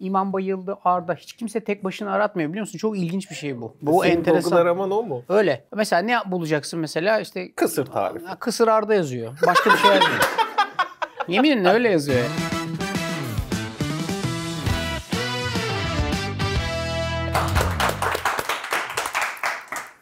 İmam bayıldı, Arda. Hiç kimse tek başına aratmıyor biliyor musun? Çok ilginç bir şey bu. Bu Senin enteresan. Google araman o mu? Öyle. Mesela ne bulacaksın mesela? işte Kısır tarifi. Kısır Arda yazıyor. Başka bir şey yazmıyor. Yeminle öyle yazıyor.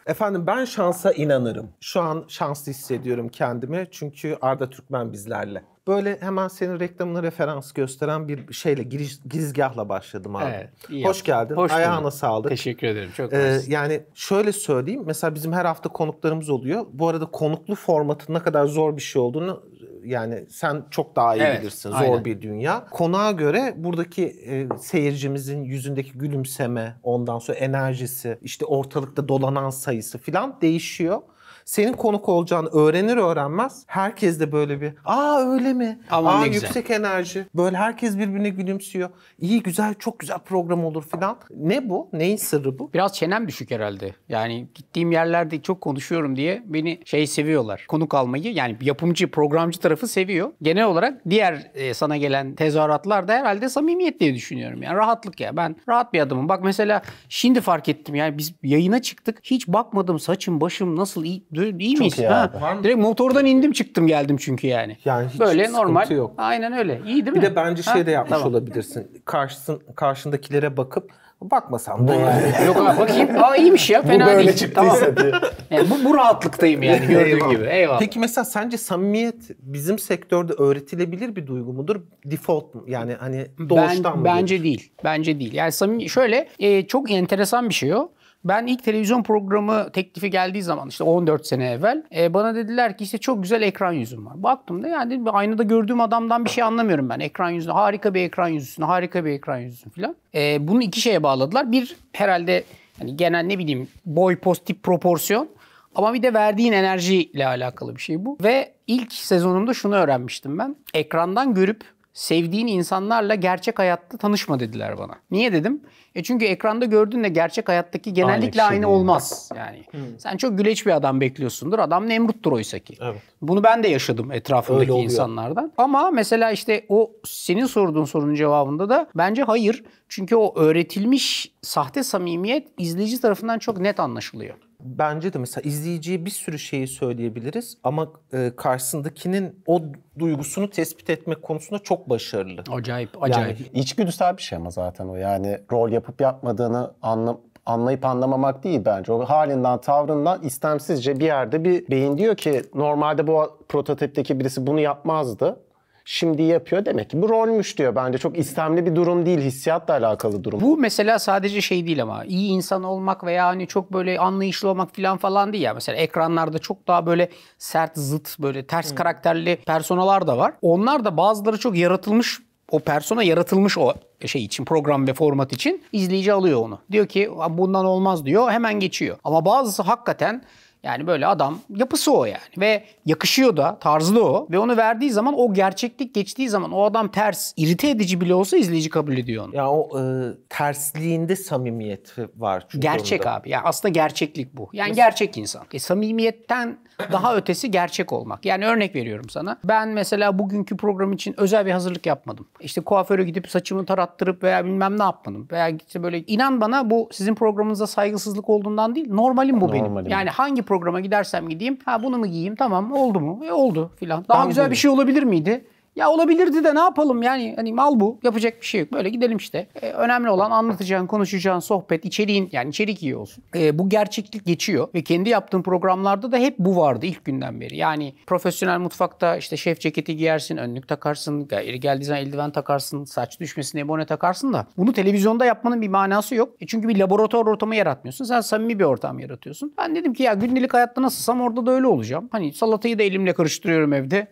Efendim ben şansa inanırım. Şu an şanslı hissediyorum kendimi çünkü Arda Türkmen bizlerle böyle hemen senin reklamına referans gösteren bir şeyle giriş, girizgahla başladım abi. Evet, iyi Hoş geldin. Hoş Ayağına bulduk. sağlık. Teşekkür ederim. Çok ee, Yani şöyle söyleyeyim. Mesela bizim her hafta konuklarımız oluyor. Bu arada konuklu formatın ne kadar zor bir şey olduğunu yani sen çok daha iyi evet, bilirsin. Zor aynen. bir dünya. Konağa göre buradaki e, seyircimizin yüzündeki gülümseme, ondan sonra enerjisi, işte ortalıkta dolanan sayısı falan değişiyor. Senin konuk olacağını öğrenir öğrenmez herkes de böyle bir aa öyle mi? Aman aa yüksek güzel. enerji. Böyle herkes birbirine gülümsüyor. İyi güzel çok güzel program olur filan. Ne bu? Neyin sırrı bu? Biraz çenem düşük herhalde. Yani gittiğim yerlerde çok konuşuyorum diye beni şey seviyorlar. Konuk almayı yani yapımcı, programcı tarafı seviyor. Genel olarak diğer e, sana gelen tezahüratlar da herhalde samimiyet diye düşünüyorum. Yani rahatlık ya. Ben rahat bir adamım. Bak mesela şimdi fark ettim yani biz yayına çıktık. Hiç bakmadım saçım, başım nasıl iyi İyi miyiz? Iyi ha? Direkt motordan indim çıktım geldim çünkü yani. Yani hiç Böyle normal. Yok. Aynen öyle. İyi değil mi? Bir de bence şey de yapmış tamam. olabilirsin. Karşısın, karşındakilere bakıp Bakmasam da yani. Yok abi bakayım. Aa iyiymiş ya. Fena bu böyle değil. Tamam. Diye. Yani bu, bu rahatlıktayım yani gördüğün Eyvallah. gibi. Eyvallah. Peki mesela sence samimiyet bizim sektörde öğretilebilir bir duygu mudur? Default mu? Yani hani doğuştan ben, mı? Bence değil. Bence değil. Yani samimi şöyle e, çok enteresan bir şey o. Ben ilk televizyon programı teklifi geldiği zaman işte 14 sene evvel e, bana dediler ki işte çok güzel ekran yüzüm var. Baktım da yani aynada gördüğüm adamdan bir şey anlamıyorum ben. Ekran yüzünü harika bir ekran yüzüsün, harika bir ekran yüzüsün filan. E, bunu iki şeye bağladılar. Bir herhalde hani genel ne bileyim boy pozitif, proporsiyon ama bir de verdiğin enerjiyle alakalı bir şey bu. Ve ilk sezonumda şunu öğrenmiştim ben. Ekrandan görüp sevdiğin insanlarla gerçek hayatta tanışma dediler bana. Niye dedim? E çünkü ekranda gördüğünle gerçek hayattaki genellikle şey aynı, aynı olmaz. Yani hmm. sen çok güleç bir adam bekliyorsundur. Adam Nemrut'tur oysa ki. Evet. Bunu ben de yaşadım etrafımdaki insanlardan. Ama mesela işte o senin sorduğun sorunun cevabında da bence hayır. Çünkü o öğretilmiş sahte samimiyet izleyici tarafından çok net anlaşılıyor bence de mesela izleyiciye bir sürü şeyi söyleyebiliriz ama e, karşısındakinin o duygusunu tespit etmek konusunda çok başarılı. Acayip, acayip. Yani, içgüdüsel bir şey ama zaten o yani rol yapıp yapmadığını anlam anlayıp anlamamak değil bence. O halinden, tavrından istemsizce bir yerde bir beyin diyor ki normalde bu prototipteki birisi bunu yapmazdı şimdi yapıyor. Demek ki bu rolmüş diyor. Bence çok istemli bir durum değil. Hissiyatla alakalı durum. Bu mesela sadece şey değil ama iyi insan olmak veya hani çok böyle anlayışlı olmak falan falan değil ya. Mesela ekranlarda çok daha böyle sert, zıt, böyle ters hmm. karakterli personalar da var. Onlar da bazıları çok yaratılmış o persona yaratılmış o şey için program ve format için izleyici alıyor onu. Diyor ki bundan olmaz diyor hemen geçiyor. Ama bazısı hakikaten yani böyle adam yapısı o yani. Ve yakışıyor da tarzı da o. Ve onu verdiği zaman o gerçeklik geçtiği zaman o adam ters, irite edici bile olsa izleyici kabul ediyor onu. Ya o e, tersliğinde samimiyet var. Çünkü Gerçek onda. abi. Yani aslında gerçeklik bu. Yani Mesela... gerçek insan. E, samimiyetten daha ötesi gerçek olmak. Yani örnek veriyorum sana. Ben mesela bugünkü program için özel bir hazırlık yapmadım. İşte kuaföre gidip saçımı tarattırıp veya bilmem ne yapmadım. Veya işte böyle inan bana bu sizin programınıza saygısızlık olduğundan değil. Normalim bu Normalim. benim. Yani hangi programa gidersem gideyim. Ha bunu mu giyeyim? Tamam oldu mu? E oldu filan. Daha ben güzel bir şey olabilir miydi? Ya olabilirdi de ne yapalım yani hani mal bu yapacak bir şey yok böyle gidelim işte. E, önemli olan anlatacağın konuşacağın sohbet içeriğin yani içerik iyi olsun. E, bu gerçeklik geçiyor ve kendi yaptığım programlarda da hep bu vardı ilk günden beri. Yani profesyonel mutfakta işte şef ceketi giyersin, önlük takarsın, geri geldiği zaman eldiven takarsın, saç düşmesin diye takarsın da bunu televizyonda yapmanın bir manası yok. E çünkü bir laboratuvar ortamı yaratmıyorsun. Sen samimi bir ortam yaratıyorsun. Ben dedim ki ya gündelik hayatta nasılsam orada da öyle olacağım. Hani salatayı da elimle karıştırıyorum evde.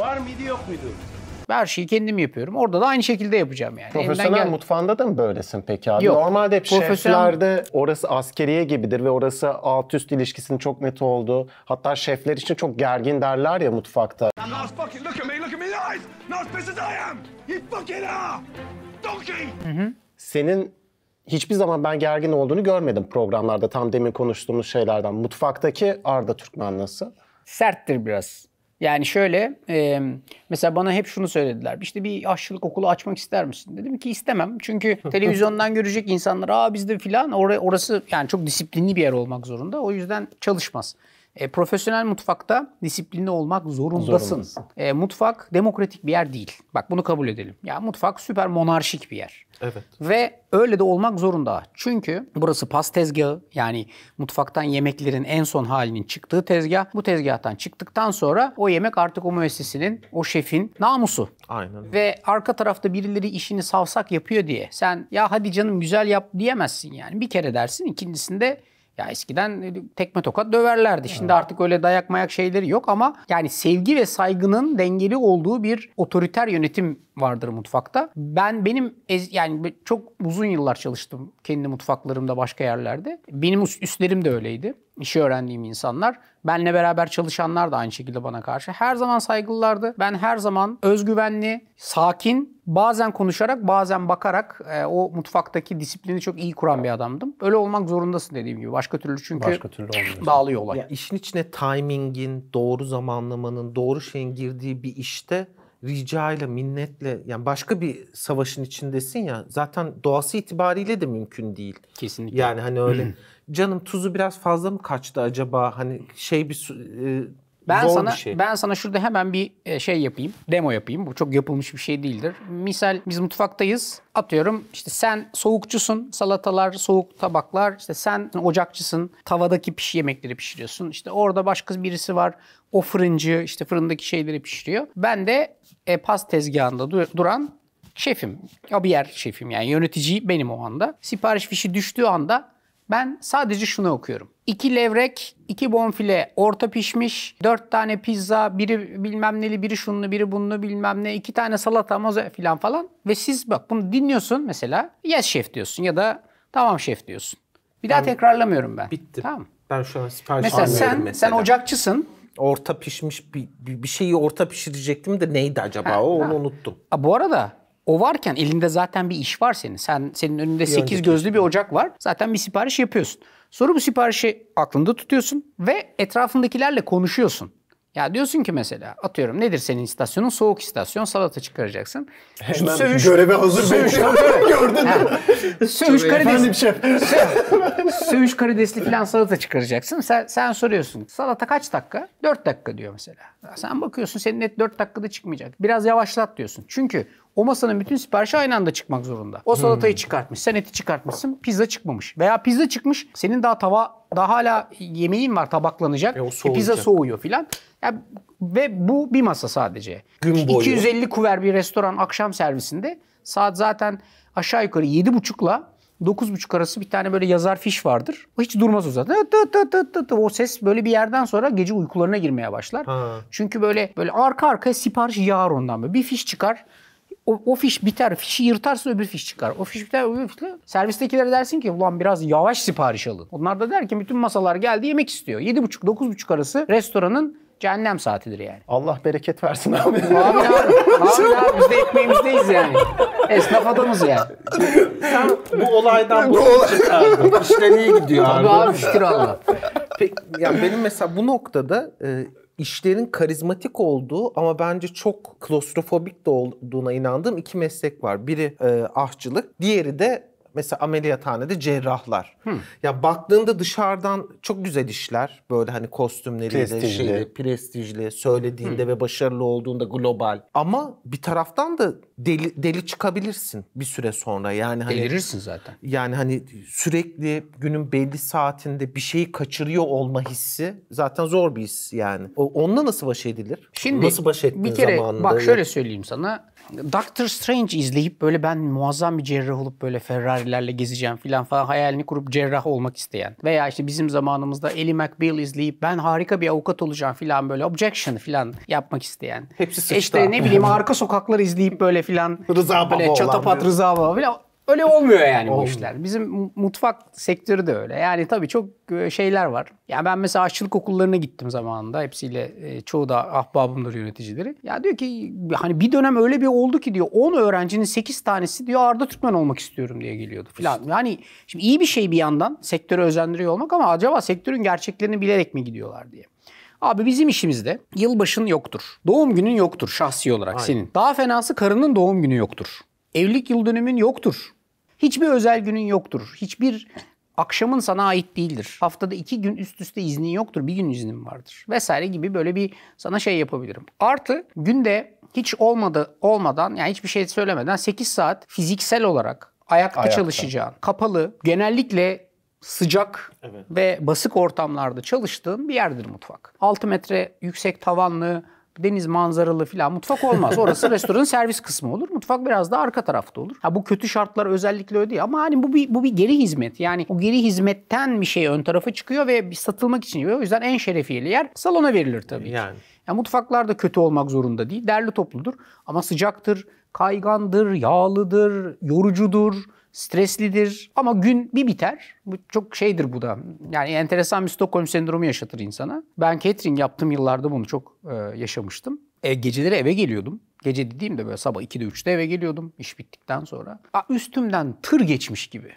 Var mıydı yok muydu? Her şeyi kendim yapıyorum. Orada da aynı şekilde yapacağım yani. Profesyonel gel- mutfağında da mı böylesin peki abi? Yok. Normalde hep Profesyonel... şeflerde orası askeriye gibidir ve orası alt üst ilişkisinin çok net olduğu. Hatta şefler için çok gergin derler ya mutfakta. Senin hiçbir zaman ben gergin olduğunu görmedim programlarda tam demin konuştuğumuz şeylerden. Mutfaktaki Arda Türkmen nasıl? Serttir biraz. Yani şöyle e, mesela bana hep şunu söylediler. İşte bir aşçılık okulu açmak ister misin? Dedim ki istemem. Çünkü televizyondan görecek insanlar aa bizde filan or orası yani çok disiplinli bir yer olmak zorunda. O yüzden çalışmaz. E, profesyonel mutfakta disiplinli olmak zorundasın. E, mutfak demokratik bir yer değil. Bak bunu kabul edelim. Ya mutfak süper monarşik bir yer. Evet. Ve öyle de olmak zorunda. Çünkü burası pas tezgahı. Yani mutfaktan yemeklerin en son halinin çıktığı tezgah. Bu tezgahtan çıktıktan sonra o yemek artık o müessesinin, o şefin namusu. Aynen. Ve arka tarafta birileri işini savsak yapıyor diye sen ya hadi canım güzel yap diyemezsin yani. Bir kere dersin, ikincisinde ya eskiden e, tekme tokat döverlerdi. Şimdi artık öyle dayak mayak şeyleri yok ama yani sevgi ve saygının dengeli olduğu bir otoriter yönetim vardır mutfakta. Ben benim ez, yani çok uzun yıllar çalıştım kendi mutfaklarımda başka yerlerde. Benim üstlerim de öyleydi. İşi öğrendiğim insanlar. Benle beraber çalışanlar da aynı şekilde bana karşı. Her zaman saygılılardı. Ben her zaman özgüvenli, sakin, bazen konuşarak, bazen bakarak e, o mutfaktaki disiplini çok iyi kuran bir adamdım. Öyle olmak zorundasın dediğim gibi. Başka türlü çünkü Başka türlü dağılıyor olay. Ya işin içine timingin, doğru zamanlamanın, doğru şeyin girdiği bir işte rica ile minnetle yani başka bir savaşın içindesin ya zaten doğası itibariyle de mümkün değil. Kesinlikle. Yani hani öyle hmm. canım tuzu biraz fazla mı kaçtı acaba hani şey bir e, ben Zor sana bir şey. ben sana şurada hemen bir e, şey yapayım. Demo yapayım. Bu çok yapılmış bir şey değildir. Misal biz mutfaktayız. Atıyorum işte sen soğukçusun. Salatalar, soğuk tabaklar. İşte sen ocakçısın. Tavadaki piş yemekleri pişiriyorsun. İşte orada başka birisi var. O fırıncı işte fırındaki şeyleri pişiriyor. Ben de e, pas tezgahında dur duran şefim. Ya bir yer şefim yani yönetici benim o anda. Sipariş fişi düştüğü anda ben sadece şunu okuyorum. 2 levrek, iki bonfile orta pişmiş, dört tane pizza, biri bilmem neli, biri şunlu, biri bunlu bilmem ne, iki tane salata, moza filan falan. Ve siz bak bunu dinliyorsun mesela, yes şef diyorsun ya da tamam şef diyorsun. Bir daha ben, tekrarlamıyorum ben. Bitti. Tamam. Ben şu an sipariş mesela sen, mesela. sen ocakçısın. Orta pişmiş bir, bir şeyi orta pişirecektim de neydi acaba ha, o onu ha. unuttum. A, bu arada o varken elinde zaten bir iş var senin. Sen senin önünde sekiz gözlü bir ocak var. Zaten bir sipariş yapıyorsun. Sonra bu siparişi aklında tutuyorsun ve etrafındakilerle konuşuyorsun. Ya diyorsun ki mesela atıyorum nedir senin istasyonun? Soğuk istasyon salata çıkaracaksın. Hemen sövüş, göreve hazır sövüş, gördün mü? Sövüş karides, şey. sövüş karidesli falan salata çıkaracaksın. Sen, sen soruyorsun salata kaç dakika? 4 dakika diyor mesela. Sen bakıyorsun senin net 4 dakikada çıkmayacak. Biraz yavaşlat diyorsun. Çünkü o masanın bütün siparişi aynı anda çıkmak zorunda. O salatayı hmm. çıkartmış. Sen eti çıkartmışsın. Pizza çıkmamış. Veya pizza çıkmış. Senin daha tava daha hala yemeğin var tabaklanacak. E, e pizza soğuyor filan. Yani, ve bu bir masa sadece. Gün boyu. 250 kuver bir restoran akşam servisinde saat zaten aşağı yukarı buçukla 7.30'la buçuk arası bir tane böyle yazar fiş vardır. O hiç durmaz o zaten. Tı tı tı tı tı. O ses böyle bir yerden sonra gece uykularına girmeye başlar. Ha. Çünkü böyle böyle arka arkaya sipariş yağar ondan böyle. Bir fiş çıkar o, o fiş biter. Fişi yırtarsın öbür fiş çıkar. O fiş biter öbür fiş. Servistekilere dersin ki ulan biraz yavaş sipariş alın. Onlar da der ki bütün masalar geldi yemek istiyor. 7.30-9.30 arası restoranın cehennem saatidir yani. Allah bereket versin abi. Abi abi, abi, abi biz de ekmeğimizdeyiz yani. Esnaf adamız yani. Sen bu olaydan bu olay... İşler iyi gidiyor abi. Abi, abi şükür Allah. Peki, yani benim mesela bu noktada e, işlerin karizmatik olduğu ama bence çok klostrofobik de olduğuna inandığım iki meslek var. Biri e, ahçılık, diğeri de mesela ameliyathanede cerrahlar. Hı. Hmm. Ya baktığında dışarıdan çok güzel işler. Böyle hani kostümleriyle, prestijli, şeyle, prestijli söylediğinde Hı. Hmm. ve başarılı olduğunda global. Ama bir taraftan da deli, deli çıkabilirsin bir süre sonra. Yani hani delirirsin zaten. Yani hani sürekli günün belli saatinde bir şeyi kaçırıyor olma hissi zaten zor bir his yani. O, onunla nasıl baş edilir? Şimdi nasıl baş ettin bir kere zamanında? bak şöyle söyleyeyim sana. Doctor Strange izleyip böyle ben muazzam bir cerrah olup böyle Ferrari'lerle gezeceğim filan falan hayalini kurup cerrah olmak isteyen veya işte bizim zamanımızda Ellie McBeal izleyip ben harika bir avukat olacağım filan böyle objection filan yapmak isteyen. Hepsi sıçta. E ne bileyim arka sokaklar izleyip böyle filan Rıza Baba böyle çatapat Rıza Baba filan Öyle olmuyor yani bu işler. Bizim mutfak sektörü de öyle. Yani tabii çok e, şeyler var. Ya yani ben mesela aşçılık okullarına gittim zamanında. Hepsiyle e, çoğu da ahbabımdır yöneticileri. Ya diyor ki hani bir dönem öyle bir oldu ki diyor 10 öğrencinin 8 tanesi diyor Arda Türkmen olmak istiyorum diye geliyordu falan. Yani şimdi iyi bir şey bir yandan sektörü özendiriyor olmak ama acaba sektörün gerçeklerini bilerek mi gidiyorlar diye. Abi bizim işimizde yılbaşın yoktur. Doğum günün yoktur şahsi olarak Aynen. senin. Daha fenası karının doğum günü yoktur. Evlilik yıl dönümün yoktur. Hiçbir özel günün yoktur. Hiçbir akşamın sana ait değildir. Haftada iki gün üst üste iznin yoktur. Bir gün iznin vardır. Vesaire gibi böyle bir sana şey yapabilirim. Artı günde hiç olmadı olmadan yani hiçbir şey söylemeden 8 saat fiziksel olarak ayakta, ayakta. çalışacağın, kapalı, genellikle sıcak evet. ve basık ortamlarda çalıştığın bir yerdir mutfak. 6 metre yüksek tavanlı, deniz manzaralı falan mutfak olmaz. Orası restoranın servis kısmı olur. Mutfak biraz daha arka tarafta olur. Ha bu kötü şartlar özellikle öyle değil ama hani bu bir bu bir geri hizmet. Yani o geri hizmetten bir şey ön tarafa çıkıyor ve satılmak için. O yüzden en şerefiyeli yer salona verilir tabii. Ki. yani mutfaklar da kötü olmak zorunda değil. Derli topludur ama sıcaktır, kaygandır, yağlıdır, yorucudur streslidir ama gün bir biter. Bu çok şeydir bu da. Yani enteresan bir Stockholm sendromu yaşatır insana. Ben catering yaptığım yıllarda bunu çok e, yaşamıştım. E, geceleri eve geliyordum. Gece dediğimde böyle sabah 2'de 3'te eve geliyordum iş bittikten sonra. A, üstümden tır geçmiş gibi.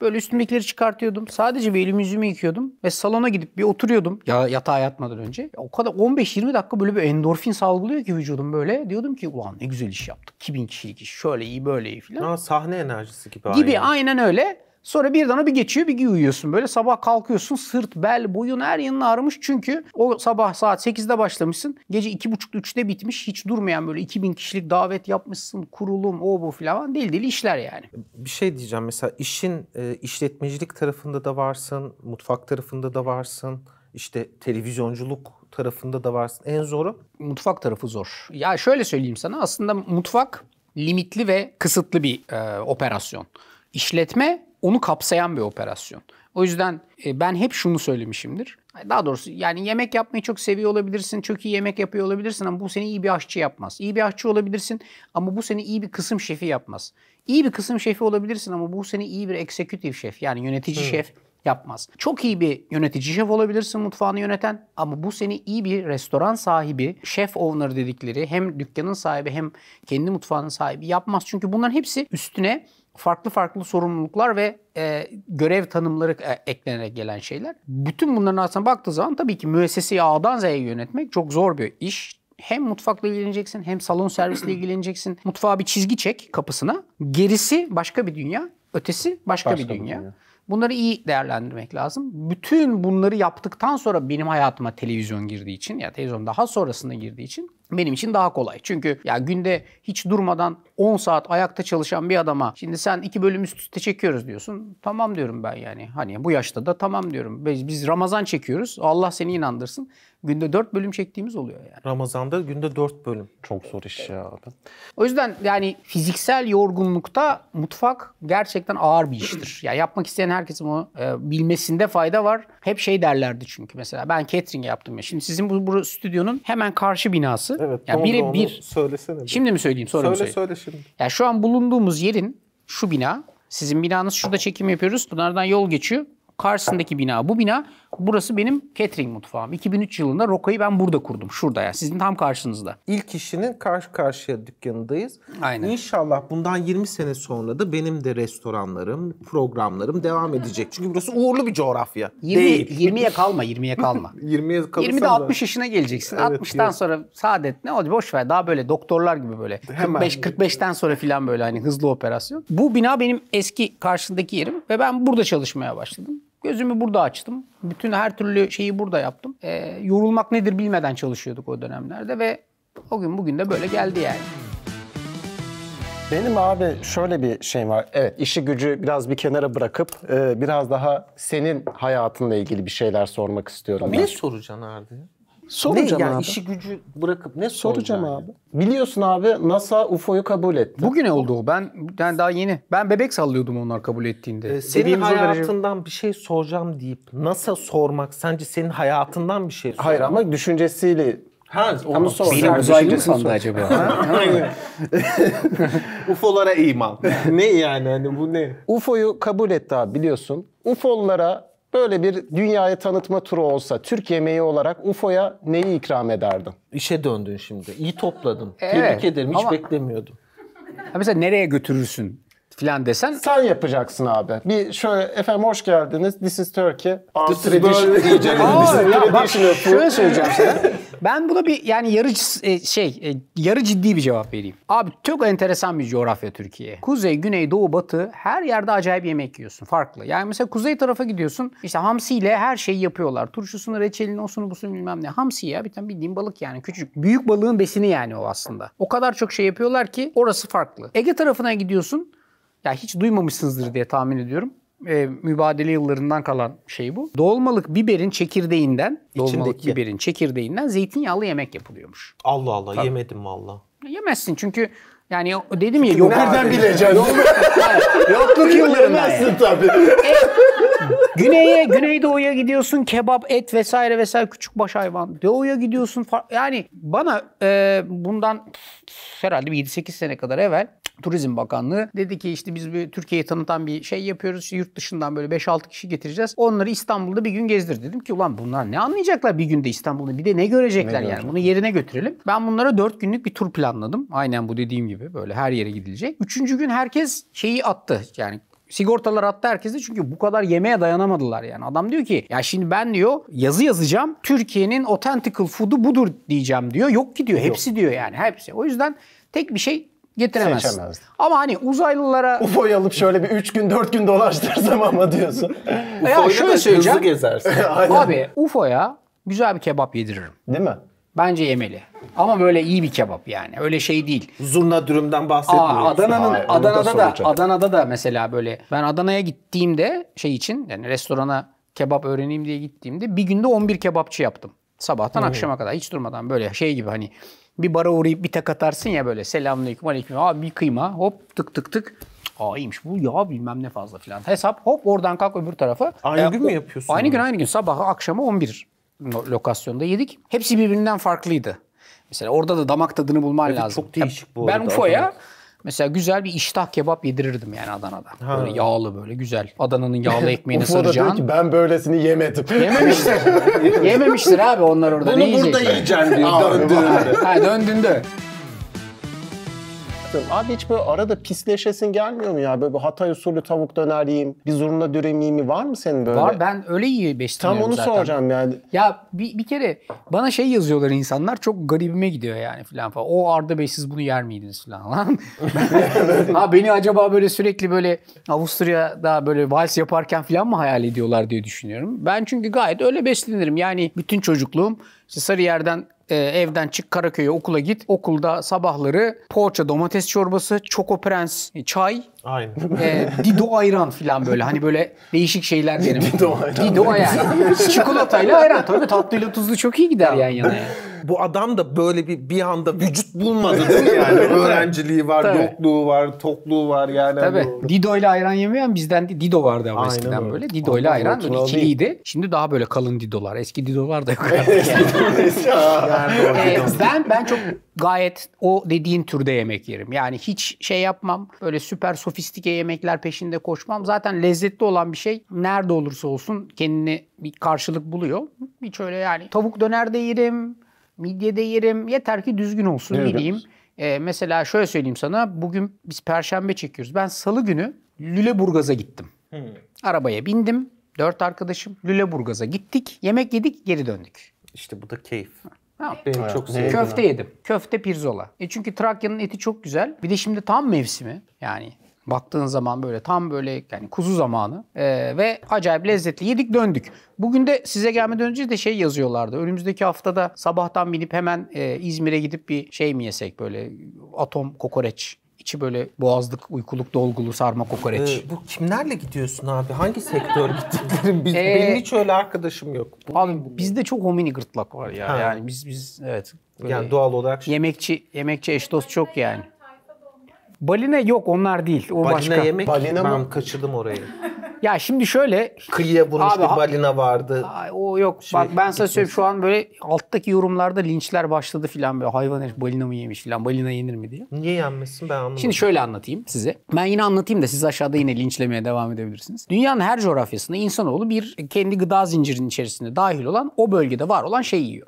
Böyle üstümdekileri çıkartıyordum. Sadece bir elimi yüzümü yıkıyordum. Ve salona gidip bir oturuyordum ya yatağa yatmadan önce. O kadar 15-20 dakika böyle bir endorfin salgılıyor ki vücudum böyle. Diyordum ki ulan ne güzel iş yaptık. 2000 kişilik iş. Şöyle iyi böyle iyi filan. Aa, sahne enerjisi gibi. Gibi aynen, aynen öyle. Sonra birden o bir geçiyor bir uyuyorsun böyle. Sabah kalkıyorsun sırt, bel, boyun her yanın ağrımış. Çünkü o sabah saat 8'de başlamışsın. Gece 2.30-3'de bitmiş. Hiç durmayan böyle 2000 kişilik davet yapmışsın. Kurulum o bu filan değil değil işler yani. Bir şey diyeceğim mesela işin e, işletmecilik tarafında da varsın. Mutfak tarafında da varsın. İşte televizyonculuk tarafında da varsın. En zoru? Mutfak tarafı zor. Ya şöyle söyleyeyim sana aslında mutfak limitli ve kısıtlı bir e, operasyon. İşletme onu kapsayan bir operasyon. O yüzden e, ben hep şunu söylemişimdir. Daha doğrusu yani yemek yapmayı çok seviyor olabilirsin, çok iyi yemek yapıyor olabilirsin ama bu seni iyi bir aşçı yapmaz. İyi bir aşçı olabilirsin ama bu seni iyi bir kısım şefi yapmaz. İyi bir kısım şefi olabilirsin ama bu seni iyi bir eksekutif şef yani yönetici şef yapmaz. Çok iyi bir yönetici şef olabilirsin mutfağını yöneten ama bu seni iyi bir restoran sahibi, şef owner dedikleri hem dükkanın sahibi hem kendi mutfağının sahibi yapmaz. Çünkü bunların hepsi üstüne farklı farklı sorumluluklar ve e, görev tanımları e, eklenerek gelen şeyler. Bütün bunların aslında baktığı zaman tabii ki müesseseyi A'dan Z'ye yönetmek çok zor bir iş. Hem mutfakla ilgileneceksin hem salon servisle ilgileneceksin. Mutfağa bir çizgi çek kapısına. Gerisi başka bir dünya, ötesi başka, başka bir dünya. dünya. Bunları iyi değerlendirmek lazım. Bütün bunları yaptıktan sonra benim hayatıma televizyon girdiği için ya televizyon daha sonrasında girdiği için benim için daha kolay. Çünkü ya günde hiç durmadan 10 saat ayakta çalışan bir adama şimdi sen iki bölüm üst üste çekiyoruz diyorsun. Tamam diyorum ben yani. Hani bu yaşta da tamam diyorum. Biz, biz Ramazan çekiyoruz. Allah seni inandırsın. Günde 4 bölüm çektiğimiz oluyor yani. Ramazan'da günde 4 bölüm. Çok zor iş ya abi. O yüzden yani fiziksel yorgunlukta mutfak gerçekten ağır bir iştir. ya yani yapmak isteyen herkesin onu e, bilmesinde fayda var. Hep şey derlerdi çünkü mesela ben catering yaptım ya. Şimdi sizin bu, bu stüdyonun hemen karşı binası Evet, yani bire bir. Söylesene. Bir. Şimdi mi söyleyeyim sonra söyle, mı söyle şimdi. Yani şu an bulunduğumuz yerin şu bina, sizin binanız şurada çekim yapıyoruz. Bunlardan yol geçiyor. Karşısındaki bina bu bina. Burası benim catering mutfağım. 2003 yılında Roka'yı ben burada kurdum. Şurada yani sizin tam karşınızda. İlk işinin karşı karşıya dükkanındayız. Aynen. İnşallah bundan 20 sene sonra da benim de restoranlarım, programlarım devam edecek. Çünkü burası uğurlu bir coğrafya. 20, Değil. 20'ye kalma, 20'ye kalma. 20'ye kalırsan 20'de 60 yaşına geleceksin. Evet, 60'tan ya. sonra saadet ne olacak? Boş ver. Daha böyle doktorlar gibi böyle. Hemen. 45 45'ten sonra filan böyle hani hızlı operasyon. Bu bina benim eski karşındaki yerim ve ben burada çalışmaya başladım. Gözümü burada açtım. Bütün her türlü şeyi burada yaptım. E, yorulmak nedir bilmeden çalışıyorduk o dönemlerde ve o gün bugün de böyle geldi yani. Benim abi şöyle bir şey var. Evet işi gücü biraz bir kenara bırakıp e, biraz daha senin hayatınla ilgili bir şeyler sormak istiyorum. Ne soracaksın Arda? Soracağım ne, yani abi. işi gücü bırakıp ne soracağım yani? abi? Biliyorsun abi NASA UFO'yu kabul etti. Bugün ne oldu o. Ben yani daha yeni. Ben bebek sallıyordum onlar kabul ettiğinde. Ee, senin Dediğimiz hayatından derece... bir şey soracağım deyip NASA sormak sence senin hayatından bir şey sormak? Hayır ama düşüncesiyle Ha, onu tamam. sor. Beni uzaylı mı şey sandı acaba? UFO'lara iman. ne yani hani bu ne? UFO'yu kabul etti abi biliyorsun. UFO'lara Böyle bir dünyaya tanıtma turu olsa Türk yemeği olarak UFO'ya neyi ikram ederdin? İşe döndün şimdi. İyi topladın. Evet. Tebrik ederim. Hiç Ama... beklemiyordum. Ha mesela nereye götürürsün filan desen. Sen yapacaksın abi. Bir şöyle efendim hoş geldiniz. This is Turkey. Our This is böyle diyeceğim. Şöyle söyleyeceğim sana. Ben buna bir yani yarı e, şey e, yarı ciddi bir cevap vereyim. Abi çok enteresan bir coğrafya Türkiye. Kuzey, güney, doğu, batı her yerde acayip yemek yiyorsun. Farklı. Yani mesela kuzey tarafa gidiyorsun. işte hamsiyle her şeyi yapıyorlar. Turşusunu, reçelini, osunu, busunu bilmem ne. Hamsi ya bir tane bildiğin balık yani. Küçük. Büyük balığın besini yani o aslında. O kadar çok şey yapıyorlar ki orası farklı. Ege tarafına gidiyorsun ya hiç duymamışsınızdır diye tahmin ediyorum. E, mübadele yıllarından kalan şey bu. Dolmalık biberin çekirdeğinden, dolmalık İçindeki. biberin çekirdeğinden zeytinyağlı yemek yapılıyormuş. Allah Allah Tabii. yemedim valla. Yemezsin çünkü yani dedim ya yok. Nereden bileceksin? Yokluk yıllarından. Yemezsin tabii. E, güneye, güneydoğuya gidiyorsun kebap, et vesaire vesaire küçük baş hayvan. Doğuya gidiyorsun. Yani bana e, bundan herhalde 7-8 sene kadar evvel Turizm Bakanlığı dedi ki işte biz bir Türkiye'yi tanıtan bir şey yapıyoruz. İşte yurt dışından böyle 5-6 kişi getireceğiz. Onları İstanbul'da bir gün gezdir dedim ki ulan bunlar ne anlayacaklar bir günde İstanbul'da bir de ne görecekler ne yani. Bunu yerine götürelim. Ben bunlara 4 günlük bir tur planladım. Aynen bu dediğim gibi böyle her yere gidilecek. Üçüncü gün herkes şeyi attı. Yani sigortalar attı herkese çünkü bu kadar yemeğe dayanamadılar yani. Adam diyor ki ya şimdi ben diyor yazı yazacağım. Türkiye'nin authentical food'u budur diyeceğim diyor. Yok ki diyor. Hepsi diyor yani. Hepsi. O yüzden tek bir şey Getiremez. Ama hani uzaylılara... UFO'yu alıp şöyle bir 3 gün 4 gün dolaştırsam ama diyorsun. ya şöyle söyleyeceğim. gezersin. Abi UFO'ya güzel bir kebap yediririm. Değil mi? Bence yemeli. Ama böyle iyi bir kebap yani. Öyle şey değil. Zurna dürümden bahsetmiyorum. Aa, Adana'nın Hayır, Adana'da da, da Adana'da da mesela böyle ben Adana'ya gittiğimde şey için yani restorana kebap öğreneyim diye gittiğimde bir günde 11 kebapçı yaptım. Sabahtan hmm. akşama kadar hiç durmadan böyle şey gibi hani bir bara uğrayıp bir tak atarsın ya böyle selamünaleyküm aleyküm. Abi bir kıyma hop tık tık tık. Aa iyiymiş bu ya bilmem ne fazla filan. Hesap hop oradan kalk öbür tarafa. Aynı e, gün mü yapıyorsun? Aynı bunu? gün aynı gün sabaha akşama 11 lokasyonda yedik. Hepsi birbirinden farklıydı. Mesela orada da damak tadını bulman evet, lazım. Çok değişik bu arada. Ben UFO'ya Mesela güzel bir iştah kebap yedirirdim yani Adana'da. Ha. Böyle yağlı böyle güzel. Adana'nın yağlı ekmeğini saracağın. ki ben böylesini yemedim. Yememiştir. Yememiştir abi onlar orada. Bunu ne burada yiyeceğim diyor döndüğünde. ha döndüğünde yaptım. Abi hiç böyle arada pisleşesin gelmiyor mu ya? Böyle bir Hatay usulü tavuk döner yiyeyim, bir zurna dürüm yiyeyim var mı senin böyle? Var ben öyle iyi besleniyorum Tam onu zaten. soracağım yani. Ya bir, bir kere bana şey yazıyorlar insanlar çok garibime gidiyor yani filan falan. O Arda Bey siz bunu yer miydiniz falan? lan? ha beni acaba böyle sürekli böyle Avusturya'da böyle vals yaparken falan mı hayal ediyorlar diye düşünüyorum. Ben çünkü gayet öyle beslenirim. Yani bütün çocukluğum işte Sarıyer'den e, evden çık Karaköy'e okula git. Okulda sabahları poğaça, domates çorbası, Çoko Prens e, çay, Aynen. E, Dido ayran filan böyle. Hani böyle değişik şeyler derim. Dido ayran. Dido ayran. Çikolatayla ayran. Tabii tatlıyla tuzlu çok iyi gider yan yana. Yani bu adam da böyle bir bir anda vücut bulmadı değil mi yani? Öğrenciliği var, Tabii. yokluğu var, tokluğu var yani. Tabii. Bu. Hani Dido ile ayran yemeyen bizden değil. Dido vardı ama Aynen eskiden öyle. böyle. Dido ile ayran böyle ikiliydi. Şimdi daha böyle kalın didolar. Eski didolar da yok yani. ben ben çok gayet o dediğin türde yemek yerim. Yani hiç şey yapmam. Böyle süper sofistike yemekler peşinde koşmam. Zaten lezzetli olan bir şey nerede olursa olsun kendini bir karşılık buluyor. Hiç öyle yani tavuk döner de yerim. Midye yerim. Yeter ki düzgün olsun evet. bileyim. Ee, mesela şöyle söyleyeyim sana. Bugün biz perşembe çekiyoruz. Ben salı günü Lüleburgaz'a gittim. Hmm. Arabaya bindim. Dört arkadaşım Lüleburgaz'a gittik. Yemek yedik geri döndük. İşte bu da keyif. Benim çok sevdiğim. Köfte yedim. Köfte pirzola. E çünkü Trakya'nın eti çok güzel. Bir de şimdi tam mevsimi. Yani Baktığın zaman böyle tam böyle yani kuzu zamanı ee, ve acayip lezzetli yedik döndük. Bugün de size gelmeden önce de şey yazıyorlardı. Önümüzdeki haftada sabahtan binip hemen e, İzmir'e gidip bir şey mi yesek böyle atom kokoreç içi böyle boğazlık, uykuluk, dolgulu, sarma kokoreç. Ee, bu kimlerle gidiyorsun abi? Hangi sektör gittiklerin? Biz, ee, benim hiç öyle arkadaşım yok. Bu, abi bu, bizde çok homini gırtlak var ya. Ha. Yani biz biz evet. Yani ee, doğal olarak. Yemekçi yemekçi eş dost çok yani. Balina yok onlar değil. O balina başka. yemek. Balina ben mı? kaçırdım orayı. ya şimdi şöyle. Kıyıya vurmuş abi, bir balina vardı. o yok. Şey, Bak ben sana söyleyeyim şu an böyle alttaki yorumlarda linçler başladı filan böyle hayvan herif balina mı yemiş filan balina yenir mi diye. Niye yenmesin ben anlamadım. Şimdi şöyle anlatayım size. Ben yine anlatayım da siz aşağıda yine linçlemeye devam edebilirsiniz. Dünyanın her coğrafyasında insanoğlu bir kendi gıda zincirinin içerisinde dahil olan o bölgede var olan şeyi yiyor.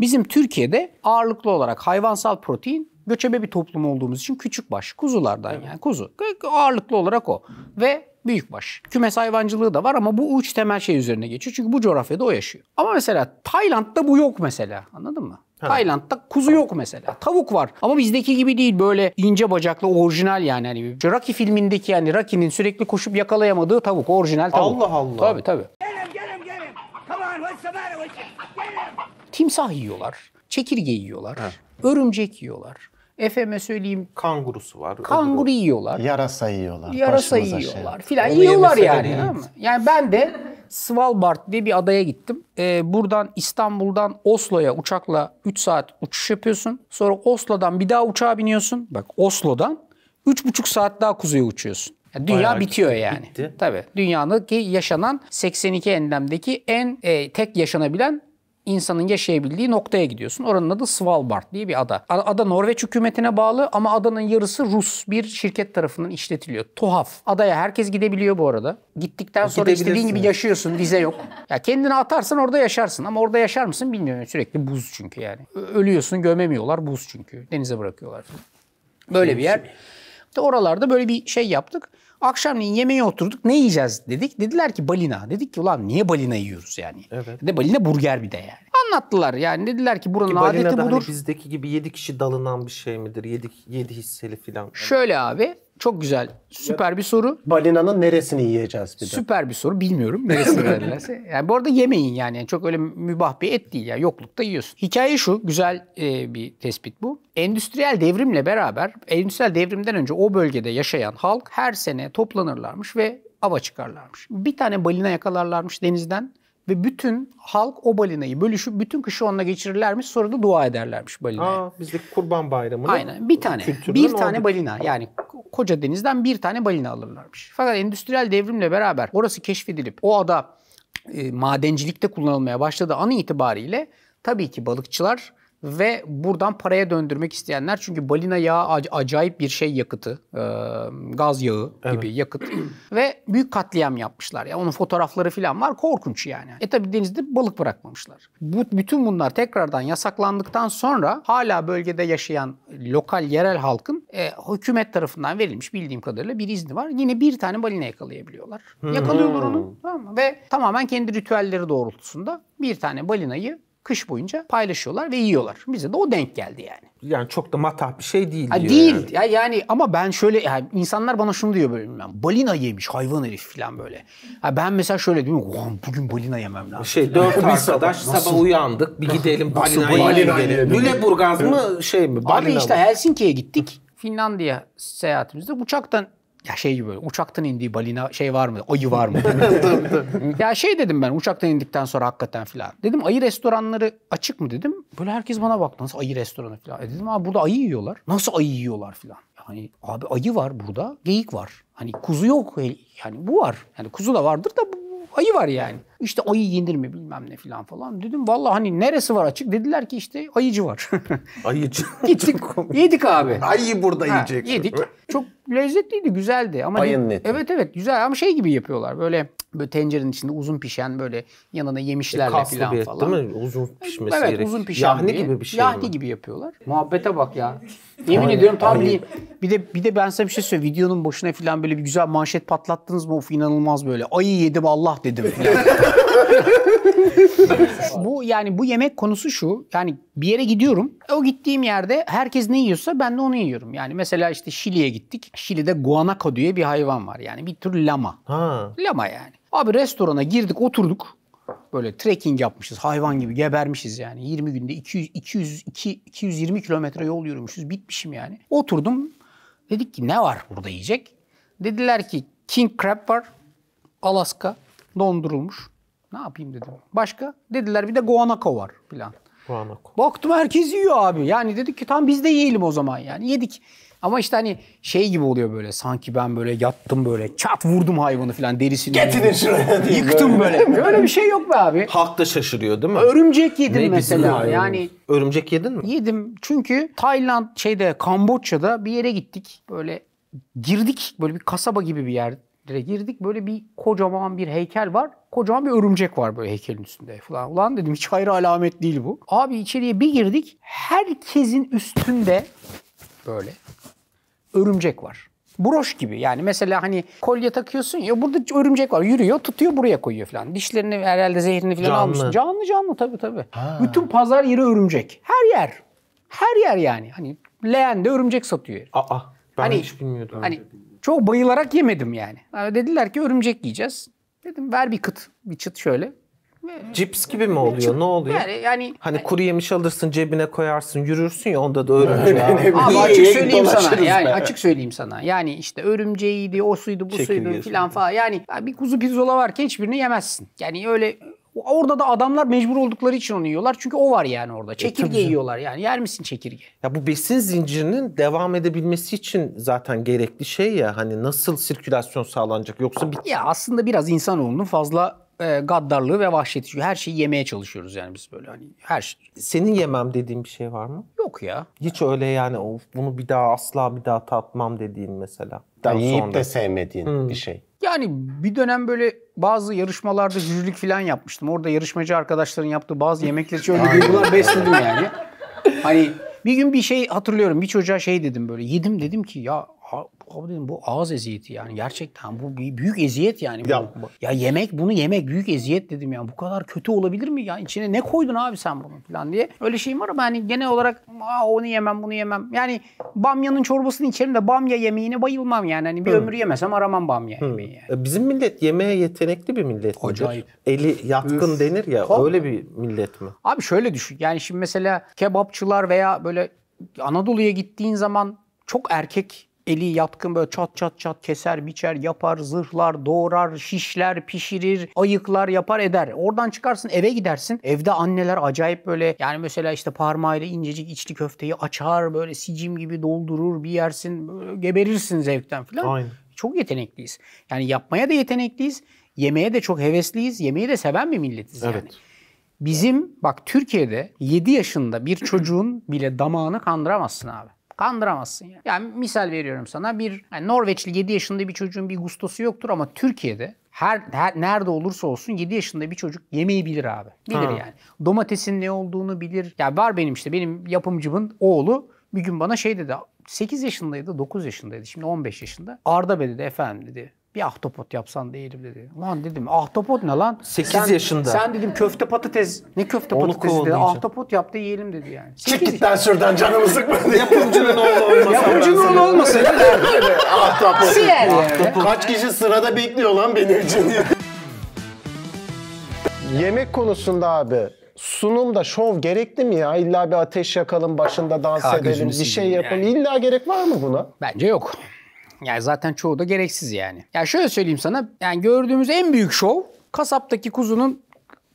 Bizim Türkiye'de ağırlıklı olarak hayvansal protein göçebe bir toplum olduğumuz için küçük baş kuzulardan evet. yani kuzu ağırlıklı olarak o ve büyük baş Kümes hayvancılığı da var ama bu uç temel şey üzerine geçiyor. Çünkü bu coğrafyada o yaşıyor. Ama mesela Tayland'da bu yok mesela. Anladın mı? Ha. Tayland'da kuzu yok mesela. Tavuk var. Ama bizdeki gibi değil böyle ince bacaklı orijinal yani. Hani Rocky filmindeki yani Rocky'nin sürekli koşup yakalayamadığı tavuk. Orijinal tavuk. Allah Allah. Tabii tabii. Gelin gelin gelin. Come on what's the matter with you? Gelin. Timsah yiyorlar. Çekirge yiyorlar. Ha. Örümcek yiyorlar. Efeme söyleyeyim. Kangurusu var. Kanguru yiyorlar. Yarasa yiyorlar. Yarasa şey yiyorlar şey. filan. Yiyorlar yani. Değil mi? Yani ben de Svalbard diye bir adaya gittim. Ee, buradan İstanbul'dan Oslo'ya uçakla 3 saat uçuş yapıyorsun. Sonra Oslo'dan bir daha uçağa biniyorsun. Bak Oslo'dan 3,5 saat daha kuzeye uçuyorsun. Yani dünya Bayağı bitiyor gitti, yani. Bitti. Tabii. Dünyadaki yaşanan 82 enlemdeki en e, tek yaşanabilen insanın yaşayabildiği noktaya gidiyorsun. Oranın adı Svalbard diye bir ada. Ada Norveç hükümetine bağlı ama adanın yarısı Rus bir şirket tarafından işletiliyor. Tuhaf. Adaya herkes gidebiliyor bu arada. Gittikten sonra istediğin gibi yaşıyorsun. Vize yok. Ya kendini atarsan orada yaşarsın ama orada yaşar mısın bilmiyorum. Sürekli buz çünkü yani. Ölüyorsun gömemiyorlar buz çünkü. Denize bırakıyorlar. Böyle bir yer. Şey, şey. İşte oralarda böyle bir şey yaptık. Akşamleyin yemeğe oturduk. Ne yiyeceğiz dedik. Dediler ki balina. Dedik ki ulan niye balina yiyoruz yani? Evet. De balina burger bir de yani. Anlattılar yani dediler ki buranın Peki, adeti da hani budur. Hani bizdeki gibi 7 kişi dalınan bir şey midir? 7 7 hisseli falan. Şöyle abi çok güzel. Süper bir soru. Balinanın neresini yiyeceğiz bir de? Süper bir soru. Bilmiyorum neresini verirlerse. Yani bu arada yemeyin yani. Çok öyle mübah bir et değil ya. Yani. Yoklukta yiyorsun. Hikaye şu. Güzel e, bir tespit bu. Endüstriyel devrimle beraber endüstriyel devrimden önce o bölgede yaşayan halk her sene toplanırlarmış ve ava çıkarlarmış. Bir tane balina yakalarlarmış denizden. Ve bütün halk o balinayı bölüşüp bütün kışı onunla geçirirlermiş. Sonra da dua ederlermiş balinaya. Aa, bizdeki kurban bayramı. Aynen bir tane. Bir tane balina yani koca denizden bir tane balina alırlarmış. Fakat endüstriyel devrimle beraber orası keşfedilip o ada e, madencilikte kullanılmaya başladığı an itibariyle tabii ki balıkçılar ve buradan paraya döndürmek isteyenler çünkü balina yağı acayip bir şey yakıtı. E, gaz yağı evet. gibi yakıt. ve büyük katliam yapmışlar. Ya yani onun fotoğrafları falan var. Korkunç yani. E tabi denizde balık bırakmamışlar. Bu bütün bunlar tekrardan yasaklandıktan sonra hala bölgede yaşayan lokal yerel halkın e, hükümet tarafından verilmiş bildiğim kadarıyla bir izni var. Yine bir tane balina yakalayabiliyorlar. Hmm. Yakalıyorlar onu tamam mı? ve tamamen kendi ritüelleri doğrultusunda bir tane balinayı kış boyunca paylaşıyorlar ve yiyorlar. Bize de o denk geldi yani. Yani çok da matah bir şey değil. Ha, değil. Yani. Ya yani ama ben şöyle yani insanlar bana şunu diyor böyle bilmem. Balina yemiş hayvan herif falan böyle. Ha ben mesela şöyle diyorum. bugün balina yemem lazım. Şey dört arkadaş sabah, sabah uyandık. Bir gidelim balina yiyelim. Lüleburgaz mı şey mi? Balina Abi işte Helsinki'ye gittik. Finlandiya seyahatimizde uçaktan ya şey gibi böyle uçaktan indiği balina şey var mı? Ayı var mı? ya şey dedim ben uçaktan indikten sonra hakikaten filan. Dedim ayı restoranları açık mı dedim. Böyle herkes bana baktı nasıl ayı restoranı filan. E dedim abi burada ayı yiyorlar. Nasıl ayı yiyorlar filan. Hani abi ayı var burada, geyik var. Hani kuzu yok. E, yani bu var. Yani kuzu da vardır da bu, ayı var yani. İşte ayı yenir mi bilmem ne filan falan. Dedim Vallahi hani neresi var açık? Dediler ki işte ayıcı var. ayıcı. Gittik yedik abi. Ayı burada ha, yiyecek. Yedik. Çok lezzetliydi, güzeldi. Ama Ayın neti. Evet evet güzel ama şey gibi yapıyorlar. Böyle böyle tencerenin içinde uzun pişen böyle yanına yemişlerle e, filan bir et, falan. Değil mi? Uzun pişmesi evet, gerek. uzun pişen Yahni bir, gibi bir şey Yahni mi? gibi yapıyorlar. Muhabbete bak ya. Yemin Aynen. ediyorum tam bir, bir de bir de ben size bir şey söyleyeyim. Videonun başına filan böyle bir güzel manşet patlattınız mı? Of inanılmaz böyle. Ayı yedim Allah dedim filan. bu yani bu yemek konusu şu. Yani bir yere gidiyorum. O gittiğim yerde herkes ne yiyorsa ben de onu yiyorum. Yani mesela işte Şili'ye gittik. Şili'de guanaco diye bir hayvan var. Yani bir tür lama. Ha. Lama yani. Abi restorana girdik oturduk. Böyle trekking yapmışız. Hayvan gibi gebermişiz yani. 20 günde 200, 200, 220 kilometre yol yürümüşüz. Bitmişim yani. Oturdum. Dedik ki ne var burada yiyecek? Dediler ki king crab var. Alaska dondurulmuş. Ne yapayım dedim. Başka? Dediler bir de guanaco var filan. Guanaco. Baktım herkes yiyor abi. Yani dedik ki tam biz de yiyelim o zaman yani. Yedik. Ama işte hani şey gibi oluyor böyle sanki ben böyle yattım böyle çat vurdum hayvanı filan. derisini. Getirin şuraya diye. Yıktım böyle. böyle. Öyle bir şey yok be abi. Halk da şaşırıyor değil mi? Örümcek yedim ne mesela yani. Örümcek yedin mi? Yedim çünkü Tayland şeyde Kamboçya'da bir yere gittik böyle girdik böyle bir kasaba gibi bir yer girdik. Böyle bir kocaman bir heykel var. Kocaman bir örümcek var böyle heykelin üstünde falan. Ulan dedim hiç hayır alamet değil bu. Abi içeriye bir girdik. Herkesin üstünde böyle örümcek var. Broş gibi yani mesela hani kolye takıyorsun ya burada örümcek var yürüyor tutuyor buraya koyuyor falan. Dişlerini herhalde zehrini falan canlı. almışsın. Canlı canlı tabii tabii. Ha. Bütün pazar yeri örümcek. Her yer. Her yer yani. Hani leğende örümcek satıyor. Aa ben hani, hiç bilmiyordum. Hani çok bayılarak yemedim yani. Dediler ki örümcek yiyeceğiz. Dedim ver bir kıt, bir çıt şöyle. Cips gibi mi oluyor? Çıt. Ne oluyor? Yani, yani hani kuru yemiş alırsın cebine koyarsın yürürsün ya onda da örümcek. Ama açık söyleyeyim sana. Yani be. açık söyleyeyim sana. Yani işte örümceğiydi, o suydu, bu Çekin suydu falan falan. Yani bir kuzu pirzola varken hiçbirini yemezsin. Yani öyle Orada da adamlar mecbur oldukları için onu yiyorlar. Çünkü o var yani orada. E, çekirge e, yiyorlar yani. Yer misin çekirge? Ya bu besin zincirinin devam edebilmesi için zaten gerekli şey ya hani nasıl sirkülasyon sağlanacak yoksa bir... Ya aslında biraz insan insanoğlunun fazla e, gaddarlığı ve vahşeti. her şeyi yemeye çalışıyoruz yani biz böyle hani her şey. Senin yemem dediğin bir şey var mı? Yok ya. Hiç öyle yani of bunu bir daha asla bir daha tatmam dediğin mesela. Yani yiyip de sevmediğin hmm. bir şey. Yani bir dönem böyle bazı yarışmalarda jürilik falan yapmıştım. Orada yarışmacı arkadaşların yaptığı bazı yemekler için öyle duygular besledim yani. Hani bir gün bir şey hatırlıyorum. Bir çocuğa şey dedim böyle. Yedim dedim ki ya Abi bu ağız eziyeti yani gerçekten bu bir büyük eziyet yani. Ya. ya yemek bunu yemek büyük eziyet dedim yani bu kadar kötü olabilir mi ya içine ne koydun abi sen bunu falan diye. Öyle şeyim var ama hani genel olarak Aa, onu yemem bunu yemem. Yani bamyanın çorbasını içerim de bamya yemeğine bayılmam yani. Hani bir Hı. ömrü yemesem aramam bamya Hı. yemeği. Yani. E, bizim millet yemeğe yetenekli bir millet midir? Acayip. Eli yatkın Üf. denir ya Top. öyle bir millet mi? Abi şöyle düşün yani şimdi mesela kebapçılar veya böyle Anadolu'ya gittiğin zaman çok erkek eli yatkın böyle çat çat çat keser, biçer, yapar, zırhlar, doğrar, şişler, pişirir, ayıklar yapar eder. Oradan çıkarsın eve gidersin. Evde anneler acayip böyle yani mesela işte parmağıyla incecik içli köfteyi açar böyle sicim gibi doldurur bir yersin geberirsin zevkten falan. Aynen. Çok yetenekliyiz. Yani yapmaya da yetenekliyiz. Yemeğe de çok hevesliyiz. Yemeği de seven bir milletiz evet. yani. Bizim bak Türkiye'de 7 yaşında bir çocuğun bile damağını kandıramazsın abi. Kandıramazsın yani. Yani misal veriyorum sana bir yani Norveçli 7 yaşında bir çocuğun bir gustosu yoktur ama Türkiye'de her, her nerede olursa olsun 7 yaşında bir çocuk yemeği bilir abi. Bilir ha. yani. Domatesin ne olduğunu bilir. Ya yani var benim işte benim yapımcımın oğlu bir gün bana şey dedi. 8 yaşındaydı, 9 yaşındaydı. Şimdi 15 yaşında. Arda Bey dedi efendim dedi bir ahtapot yapsan da yerim dedi. Lan dedim ahtapot ne lan? 8 sen, yaşında. Sen dedim köfte patates. Ne köfte Onu patatesi dedi. Ahtapot yap da yiyelim dedi yani. Çık git şuradan canımı sıkma dedi. Yapımcının oğlu olmasın Yapımcının oğlu olmasa. Ahtapot. Siyer şey yani. Kaç kişi sırada bekliyor lan benim için. Yemek konusunda abi sunumda şov gerekli mi ya? İlla bir ateş yakalım, başında dans Aa, edelim, bir şey yapalım. Yani. İlla gerek var mı buna? Bence yok. Yani zaten çoğu da gereksiz yani. Ya yani şöyle söyleyeyim sana. Yani gördüğümüz en büyük şov kasaptaki kuzunun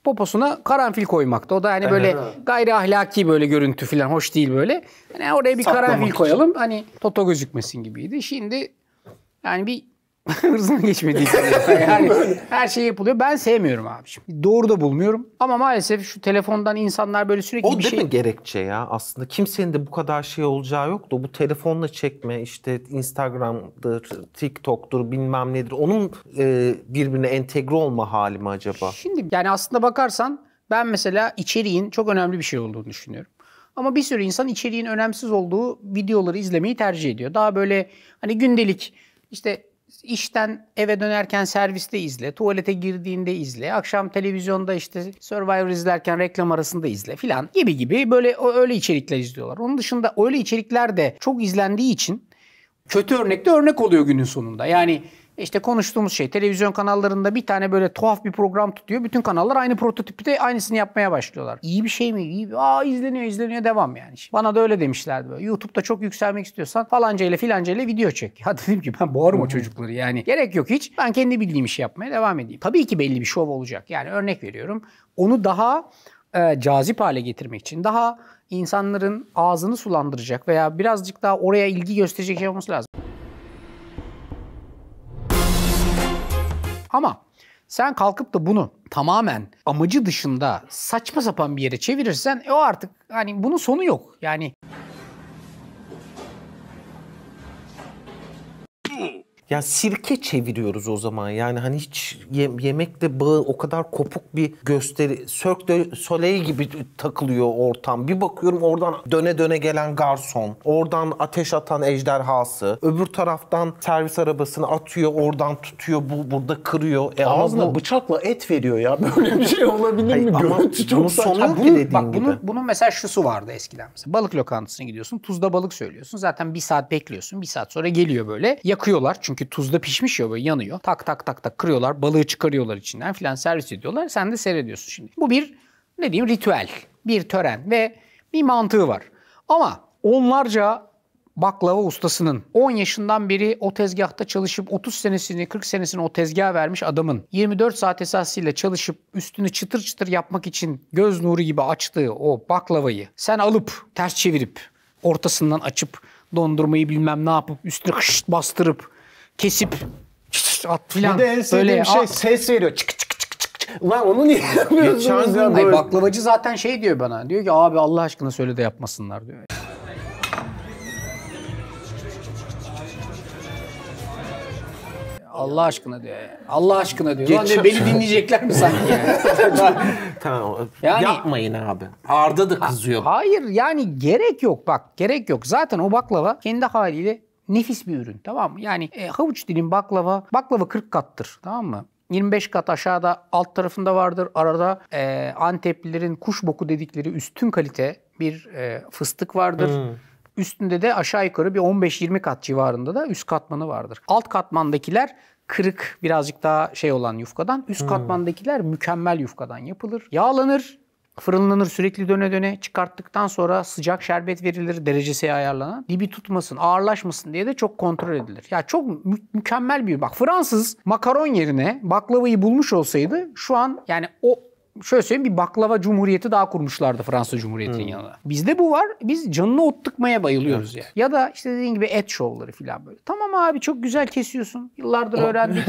poposuna karanfil koymakta. O da hani böyle gayri ahlaki böyle görüntü falan hoş değil böyle. Hani oraya bir Saklamak karanfil koyalım. Hani toto gözükmesin gibiydi. Şimdi yani bir hırzına geçmediği için. Yani hani her şey yapılıyor. Ben sevmiyorum abiciğim. Doğru da bulmuyorum. Ama maalesef şu telefondan insanlar böyle sürekli o bir şey... O değil mi gerekçe ya aslında? Kimsenin de bu kadar şey olacağı yok da bu telefonla çekme işte Instagram'dır, TikTok'tur bilmem nedir. Onun e, birbirine entegre olma hali mi acaba? Şimdi yani aslında bakarsan ben mesela içeriğin çok önemli bir şey olduğunu düşünüyorum. Ama bir sürü insan içeriğin önemsiz olduğu videoları izlemeyi tercih ediyor. Daha böyle hani gündelik işte işten eve dönerken serviste izle, tuvalete girdiğinde izle, akşam televizyonda işte Survivor izlerken reklam arasında izle filan gibi gibi böyle öyle içerikler izliyorlar. Onun dışında öyle içerikler de çok izlendiği için kötü örnekte örnek oluyor günün sonunda. Yani işte konuştuğumuz şey televizyon kanallarında bir tane böyle tuhaf bir program tutuyor. Bütün kanallar aynı prototipte aynısını yapmaya başlıyorlar. İyi bir şey mi? İyi. Aa izleniyor izleniyor devam yani. Şimdi bana da öyle demişlerdi böyle. YouTube'da çok yükselmek istiyorsan falanca ile filanca ile video çek. Ya dedim ki ben boğarım o çocukları yani. Gerek yok hiç. Ben kendi bildiğim işi yapmaya devam edeyim. Tabii ki belli bir şov olacak. Yani örnek veriyorum. Onu daha e, cazip hale getirmek için daha insanların ağzını sulandıracak veya birazcık daha oraya ilgi gösterecek şey olması lazım. Ama sen kalkıp da bunu tamamen amacı dışında saçma sapan bir yere çevirirsen e o artık hani bunun sonu yok. Yani Yani sirke çeviriyoruz o zaman. Yani hani hiç ye yemekle bağı o kadar kopuk bir gösteri. Cirque de Soleil gibi takılıyor ortam. Bir bakıyorum oradan döne döne gelen garson. Oradan ateş atan ejderhası. Öbür taraftan servis arabasını atıyor. Oradan tutuyor. Bu burada kırıyor. E Ağzına bu... bıçakla et veriyor ya. Böyle bir şey olabilir mi? Ama Görüntü çok saçma. Bunun, bak, gibi. bunun, bunun mesela şusu vardı eskiden. Mesela. Balık lokantasına gidiyorsun. Tuzda balık söylüyorsun. Zaten bir saat bekliyorsun. Bir saat sonra geliyor böyle. Yakıyorlar çünkü çünkü tuzda pişmiş ya böyle yanıyor. Tak tak tak tak kırıyorlar. Balığı çıkarıyorlar içinden filan servis ediyorlar. Sen de seyrediyorsun şimdi. Bu bir ne diyeyim ritüel. Bir tören ve bir mantığı var. Ama onlarca baklava ustasının 10 yaşından beri o tezgahta çalışıp 30 senesini 40 senesini o tezgaha vermiş adamın 24 saat esasıyla çalışıp üstünü çıtır çıtır yapmak için göz nuru gibi açtığı o baklavayı sen alıp ters çevirip ortasından açıp dondurmayı bilmem ne yapıp üstüne kışt bastırıp kesip at filan. Bir de en sevdiğim böyle, şey at. ses veriyor. Çık çık çık çık. Lan onu niye yapıyorsunuz? ya böyle? baklavacı zaten şey diyor bana. Diyor ki abi Allah aşkına söyle de yapmasınlar diyor. Allah aşkına diyor. Allah aşkına diyor. Geçiyor. diyor, beni dinleyecekler mi sanki? tamam. Yani, Yapmayın abi. Arda da kızıyor. Ha, hayır yani gerek yok bak gerek yok. Zaten o baklava kendi haliyle Nefis bir ürün tamam mı? Yani e, havuç dilim baklava, baklava 40 kattır tamam mı? 25 kat aşağıda alt tarafında vardır. Arada e, Anteplilerin kuş boku dedikleri üstün kalite bir e, fıstık vardır. Hmm. Üstünde de aşağı yukarı bir 15-20 kat civarında da üst katmanı vardır. Alt katmandakiler kırık birazcık daha şey olan yufkadan. Üst hmm. katmandakiler mükemmel yufkadan yapılır. Yağlanır, Fırınlanır sürekli döne döne çıkarttıktan sonra sıcak şerbet verilir derecesi ayarlanan. Dibi tutmasın, ağırlaşmasın diye de çok kontrol edilir. Ya çok mü- mükemmel bir bak Fransız makaron yerine baklavayı bulmuş olsaydı şu an yani o şöyle söyleyeyim bir baklava cumhuriyeti daha kurmuşlardı Fransa Cumhuriyeti'nin hmm. yanına. Bizde bu var. Biz canını ot tıkmaya bayılıyoruz evet. ya. Ya da işte dediğin gibi et şovları falan böyle. Tamam abi çok güzel kesiyorsun. Yıllardır öğrendik.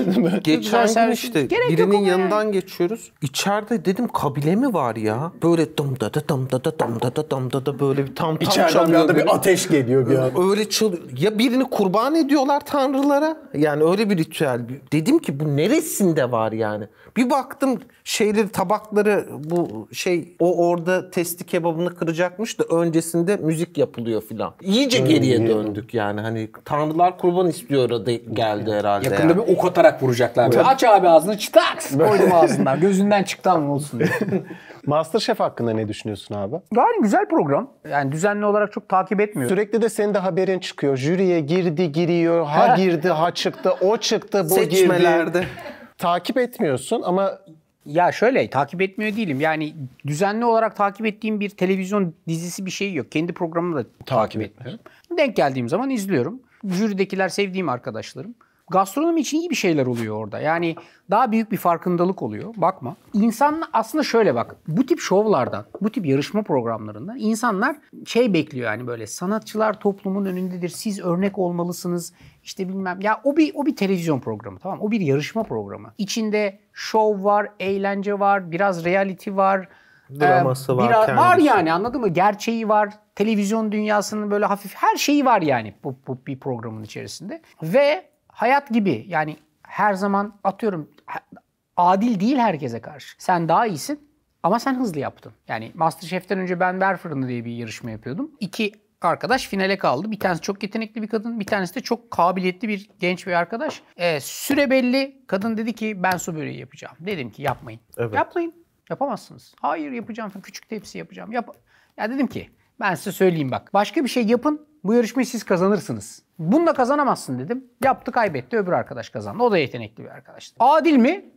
Geçen gün işte Gerek birinin yanından yani. geçiyoruz. İçeride dedim kabile mi var ya? Böyle dam da da dam da da dam da da dam da da böyle bir tam tam İçeriden bir anda bir ateş geliyor bir an. Öyle çıl ya birini kurban ediyorlar tanrılara. Yani öyle bir ritüel. Dedim ki bu neresinde var yani? Bir baktım şeyleri tabakları bu şey o orada testi kebabını kıracakmış da öncesinde müzik yapılıyor filan. İyice hmm. geriye döndük yani hani tanrılar kurban istiyor orada geldi hmm. herhalde. Yakında yani. bir ok atarak vuracaklar. Böyle. Aç abi ağzını çıtaks koydum ağzından gözünden çıktı ama olsun diye. Masterchef hakkında ne düşünüyorsun abi? Gayet güzel program. Yani düzenli olarak çok takip etmiyorum. Sürekli de senin de haberin çıkıyor. Jüriye girdi giriyor. Ha girdi ha çıktı. O çıktı bu girdi. Seçmelerde takip etmiyorsun ama ya şöyle takip etmiyor değilim. Yani düzenli olarak takip ettiğim bir televizyon dizisi bir şey yok. Kendi programımı da takip, takip etmiyorum. Denk geldiğim zaman izliyorum. Jüridekiler sevdiğim arkadaşlarım. Gastronomi için iyi bir şeyler oluyor orada. Yani daha büyük bir farkındalık oluyor. Bakma. İnsan aslında şöyle bak. Bu tip şovlardan, bu tip yarışma programlarından insanlar şey bekliyor yani böyle sanatçılar toplumun önündedir. Siz örnek olmalısınız işte bilmem ya o bir o bir televizyon programı tamam o bir yarışma programı. İçinde şov var, eğlence var, biraz reality var. Draması var. Biraz, var yani anladın mı? Gerçeği var. Televizyon dünyasının böyle hafif her şeyi var yani bu, bu bir programın içerisinde. Ve hayat gibi yani her zaman atıyorum adil değil herkese karşı. Sen daha iyisin ama sen hızlı yaptın. Yani Masterchef'ten önce ben ver fırını diye bir yarışma yapıyordum. İki arkadaş finale kaldı. Bir tanesi çok yetenekli bir kadın, bir tanesi de çok kabiliyetli bir genç bir arkadaş. E, süre belli. Kadın dedi ki ben su böreği yapacağım. Dedim ki yapmayın. Evet. Yapmayın. Yapamazsınız. Hayır yapacağım. Küçük tepsi yapacağım. Yap ya dedim ki ben size söyleyeyim bak. Başka bir şey yapın. Bu yarışmayı siz kazanırsınız. Bununla kazanamazsın dedim. Yaptı kaybetti. Öbür arkadaş kazandı. O da yetenekli bir arkadaştı. Adil mi?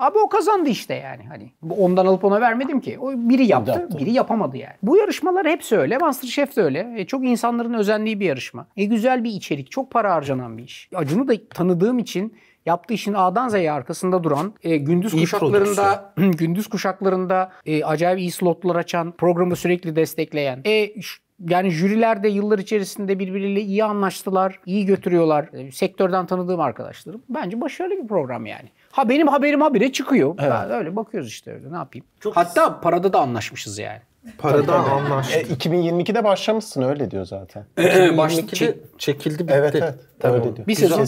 Abi o kazandı işte yani hani. Ondan alıp ona vermedim ki. O biri yaptı, yaptı. biri yapamadı yani. Bu yarışmalar hepsi öyle. MasterChef de öyle. E, çok insanların özendiği bir yarışma. E güzel bir içerik, çok para harcanan bir iş. Acun'u da tanıdığım için yaptığı işin A'dan Z'ye arkasında duran, e, gündüz iyi kuşaklarında gündüz kuşaklarında e, acayip iyi slotlar açan, programı sürekli destekleyen. E yani jüriler de yıllar içerisinde birbiriyle iyi anlaştılar, iyi götürüyorlar. E, sektörden tanıdığım arkadaşlarım. Bence başarılı bir program yani. Ha benim haberim habire çıkıyor. Evet. öyle bakıyoruz işte öyle ne yapayım. Çok Hatta parada da anlaşmışız yani. Parada anlaştık. E, 2022'de başlamışsın öyle diyor zaten. E, e, başladı çe- çekildi bitti. Evet evet. Tamam. Öyle diyor. Bir sezon.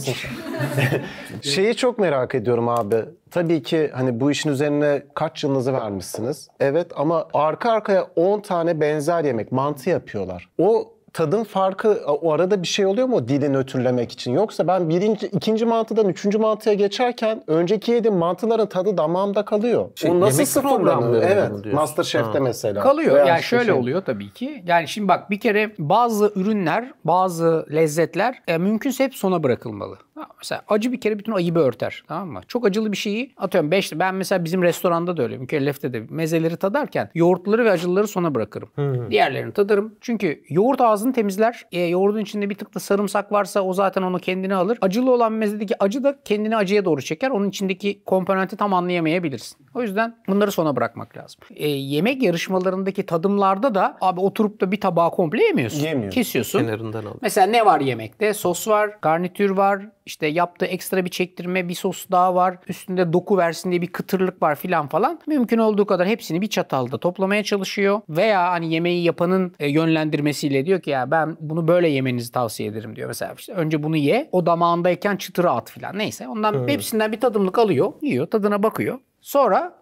Şeyi çok merak ediyorum abi. Tabii ki hani bu işin üzerine kaç yılınızı vermişsiniz. Evet ama arka arkaya 10 tane benzer yemek, mantı yapıyorlar. O tadın farkı o arada bir şey oluyor mu dilin ötürlemek için? Yoksa ben birinci, ikinci mantıdan üçüncü mantıya geçerken önceki yediğim mantıların tadı damağımda kalıyor. Şey, o nasıl sıfırlanıyor? Evet. Master Masterchef'te mesela. Kalıyor. Veya yani şöyle şey. oluyor tabii ki. Yani şimdi bak bir kere bazı ürünler, bazı lezzetler e, mümkünse hep sona bırakılmalı. Mesela acı bir kere bütün ayıbı örter. Tamam mı? Çok acılı bir şeyi atıyorum. Beş, ben mesela bizim restoranda da öyle. Mükellef'te de mezeleri tadarken yoğurtları ve acılıları sona bırakırım. Hı-hı. Diğerlerini tadarım. Çünkü yoğurt ağzını temizler. E, yoğurdun içinde bir tık da sarımsak varsa o zaten onu kendine alır. Acılı olan mezedeki acı da kendini acıya doğru çeker. Onun içindeki komponenti tam anlayamayabilirsin. O yüzden bunları sona bırakmak lazım. E, yemek yarışmalarındaki tadımlarda da abi oturup da bir tabağı komple yemiyorsun. Yemiyorsun. Kesiyorsun. Kenarından al. Mesela ne var yemekte? Sos var, garnitür var, işte yaptığı ekstra bir çektirme, bir sos daha var. Üstünde doku versin diye bir kıtırlık var filan falan. Mümkün olduğu kadar hepsini bir çatalda toplamaya çalışıyor. Veya hani yemeği yapanın e, yönlendirmesiyle diyor ki ya ben bunu böyle yemenizi tavsiye ederim diyor. Mesela işte önce bunu ye, o damağındayken çıtıra at filan. Neyse ondan evet. hepsinden bir tadımlık alıyor, yiyor, tadına bakıyor. Sonra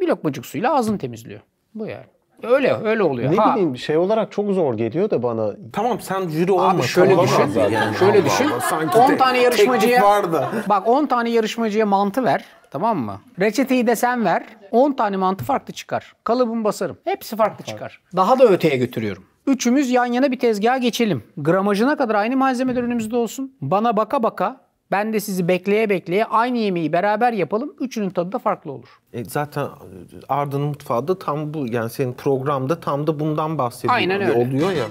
bir lokmacık suyla ağzını temizliyor. Bu yani. Öyle öyle oluyor. Ne ha. bileyim şey olarak çok zor geliyor da bana. Tamam sen jüri olma. Abi şöyle düşün. Yani. yani. Şöyle düşün. Sanki 10 tane yarışmacıya vardı. bak 10 tane yarışmacıya mantı ver. Tamam mı? Reçeteyi de sen ver. 10 tane mantı farklı çıkar. Kalıbımı basarım. Hepsi farklı çıkar. Daha da öteye götürüyorum. Üçümüz yan yana bir tezgaha geçelim. Gramajına kadar aynı malzemeler önümüzde olsun. Bana baka baka ben de sizi bekleye bekleye aynı yemeği beraber yapalım. Üçünün tadı da farklı olur. E zaten e, Arda'nın mutfağı da tam bu. Yani senin programda tam da bundan bahsediyor. Aynen öyle. Oluyor ya.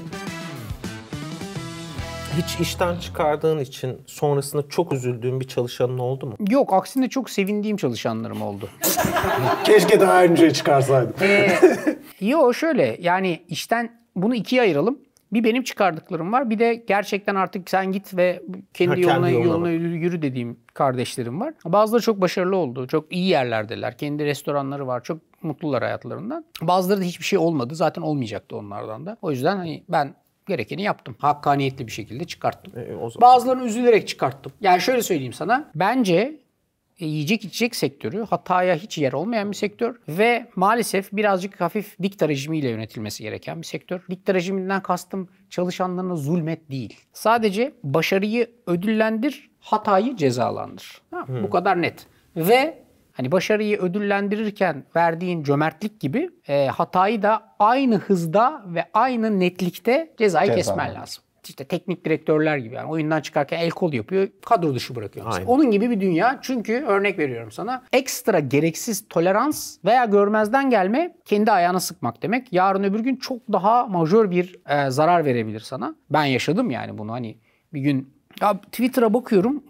Hiç işten çıkardığın için sonrasında çok üzüldüğün bir çalışanın oldu mu? Yok, aksine çok sevindiğim çalışanlarım oldu. Keşke daha önce çıkarsaydım. Ee, yo şöyle yani işten bunu ikiye ayıralım. Bir benim çıkardıklarım var. Bir de gerçekten artık sen git ve kendi, ha, kendi yoluna, yoluna, yürü dediğim kardeşlerim var. Bazıları çok başarılı oldu. Çok iyi yerlerdeler. Kendi restoranları var. Çok mutlular hayatlarından. Bazıları da hiçbir şey olmadı. Zaten olmayacaktı onlardan da. O yüzden hani ben gerekeni yaptım. Hakkaniyetli bir şekilde çıkarttım. E, Bazılarını üzülerek çıkarttım. Yani şöyle söyleyeyim sana. Bence e, yiyecek içecek sektörü hataya hiç yer olmayan bir sektör ve maalesef birazcık hafif dikta rejimiyle yönetilmesi gereken bir sektör. Dikta rejiminden kastım çalışanlarına zulmet değil. Sadece başarıyı ödüllendir, hatayı cezalandır. Ha, hmm. Bu kadar net. Ve Hani başarıyı ödüllendirirken verdiğin cömertlik gibi e, hatayı da aynı hızda ve aynı netlikte cezayı Ceza. kesmen lazım işte teknik direktörler gibi yani oyundan çıkarken el kol yapıyor, kadro dışı bırakıyor. Aynen. Onun gibi bir dünya. Çünkü örnek veriyorum sana. Ekstra gereksiz tolerans veya görmezden gelme kendi ayağına sıkmak demek. Yarın öbür gün çok daha majör bir e, zarar verebilir sana. Ben yaşadım yani bunu hani bir gün ya Twitter'a bakıyorum.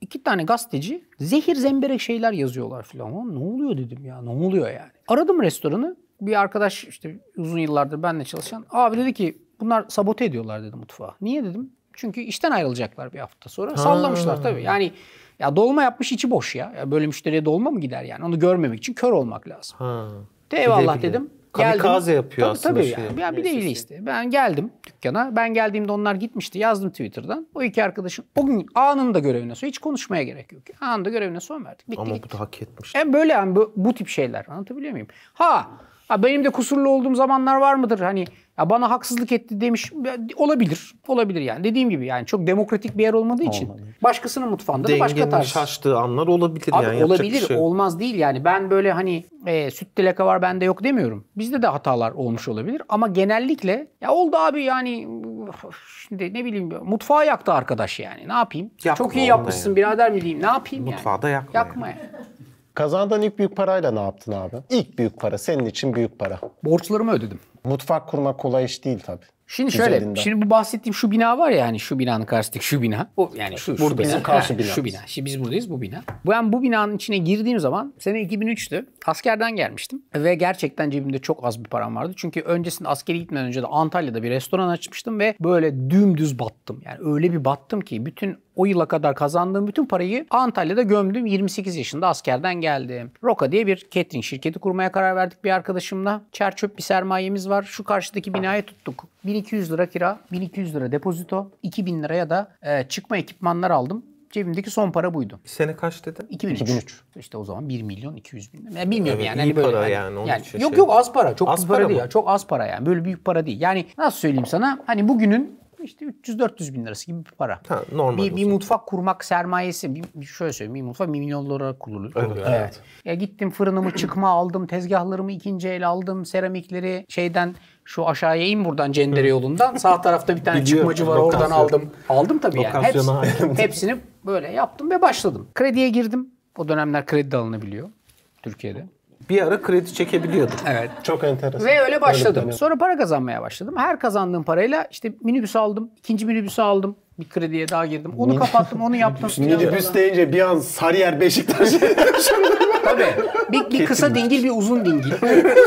iki tane gazeteci zehir zemberek şeyler yazıyorlar filan. Ne oluyor dedim ya ne oluyor yani. Aradım restoranı. Bir arkadaş işte uzun yıllardır benle çalışan. Abi dedi ki bunlar sabote ediyorlar dedi mutfağa. Niye dedim? Çünkü işten ayrılacaklar bir hafta sonra. Ha. Sallamışlar tabii. Yani ya dolma yapmış içi boş ya. ya. Böyle müşteriye dolma mı gider yani? Onu görmemek için kör olmak lazım. Ha. De eyvallah dedim. Kamikaze geldim. yapıyor tabii, aslında. Tabii şey. Ya bir de öyle şey. işte. Ben geldim dükkana. Ben geldiğimde onlar gitmişti. Yazdım Twitter'dan. O iki arkadaşın o gün anında görevine son. Hiç konuşmaya gerek yok. Anında görevine son verdik. Bitti, Ama gitti. bu da hak etmiş. Yani e böyle yani bu, bu tip şeyler. Anlatabiliyor muyum? Ha Ha benim de kusurlu olduğum zamanlar var mıdır? Hani ya bana haksızlık etti demiş. Olabilir. Olabilir yani. Dediğim gibi yani çok demokratik bir yer olmadığı için. Olmadı. Başkasının mutfağında Dengenin da başka tarz. şaştığı anlar olabilir Abi yani. Olabilir. Şey. Olmaz değil yani. Ben böyle hani e, sütte leka var bende yok demiyorum. Bizde de hatalar olmuş olabilir. Ama genellikle ya oldu abi yani şimdi ne bileyim mutfağı yaktı arkadaş yani. Ne yapayım? Yakma çok iyi yapmışsın yani. birader mi diyeyim? Ne yapayım Mutfağı yani? da yakma. Yakma yani. Kazandığın ilk büyük parayla ne yaptın abi? İlk büyük para, senin için büyük para. Borçlarımı ödedim. Mutfak kurmak kolay iş değil tabii. Şimdi şöyle, Üzerinden. şimdi bu bahsettiğim şu bina var ya hani şu binanın karşısındaki şu bina. Bu yani şu, şu bina, bizim karşı bina. Şu bina. Şimdi biz buradayız bu bina. Ben bu binanın içine girdiğim zaman sene 2003'tü. Askerden gelmiştim ve gerçekten cebimde çok az bir param vardı. Çünkü öncesinde askeri gitmeden önce de Antalya'da bir restoran açmıştım ve böyle dümdüz battım. Yani öyle bir battım ki bütün o yıla kadar kazandığım bütün parayı Antalya'da gömdüm. 28 yaşında askerden geldim. Roka diye bir catering şirketi kurmaya karar verdik bir arkadaşımla. Çer çöp bir sermayemiz var. Şu karşıdaki binayı tuttuk. 1200 lira kira, 1200 lira depozito, 2000 liraya da e, çıkma ekipmanlar aldım. Cebimdeki son para buydu. Sene kaç dedin? 2003. 2003. İşte o zaman 1 milyon 200 bin. Yani bilmiyorum yani. yani para böyle, hani yani. Onun yani için yok şey. yok az para. Çok az para, para değil. Ya. Çok az para yani. Böyle büyük para değil. Yani nasıl söyleyeyim sana? Hani bugünün işte 300-400 bin lirası gibi bir para. Ha, normal bir, bir mutfak kurmak sermayesi, bir, şöyle söyleyeyim bir mutfak bir milyon dolara kurulur. Evet, evet. evet. Ya gittim fırınımı çıkma aldım, tezgahlarımı ikinci el aldım, seramikleri şeyden şu aşağıya in buradan Cendere yolundan. Sağ tarafta bir tane Biliyor, çıkmacı var lokasyon. oradan aldım. Aldım tabii yani. Hepsi, hepsini böyle yaptım ve başladım. Krediye girdim. O dönemler kredi alınabiliyor Türkiye'de bir ara kredi çekebiliyordum. Evet. Çok enteresan. Ve öyle başladım. Öyle Sonra para kazanmaya başladım. Her kazandığım parayla işte minibüs aldım, ikinci minibüsü aldım. Bir krediye daha girdim. Onu kapattım, onu yaptım. minibüs deyince bir an Sarıyer Beşiktaş. Tabii. Bir, bir kısa dingil, bir uzun dingil.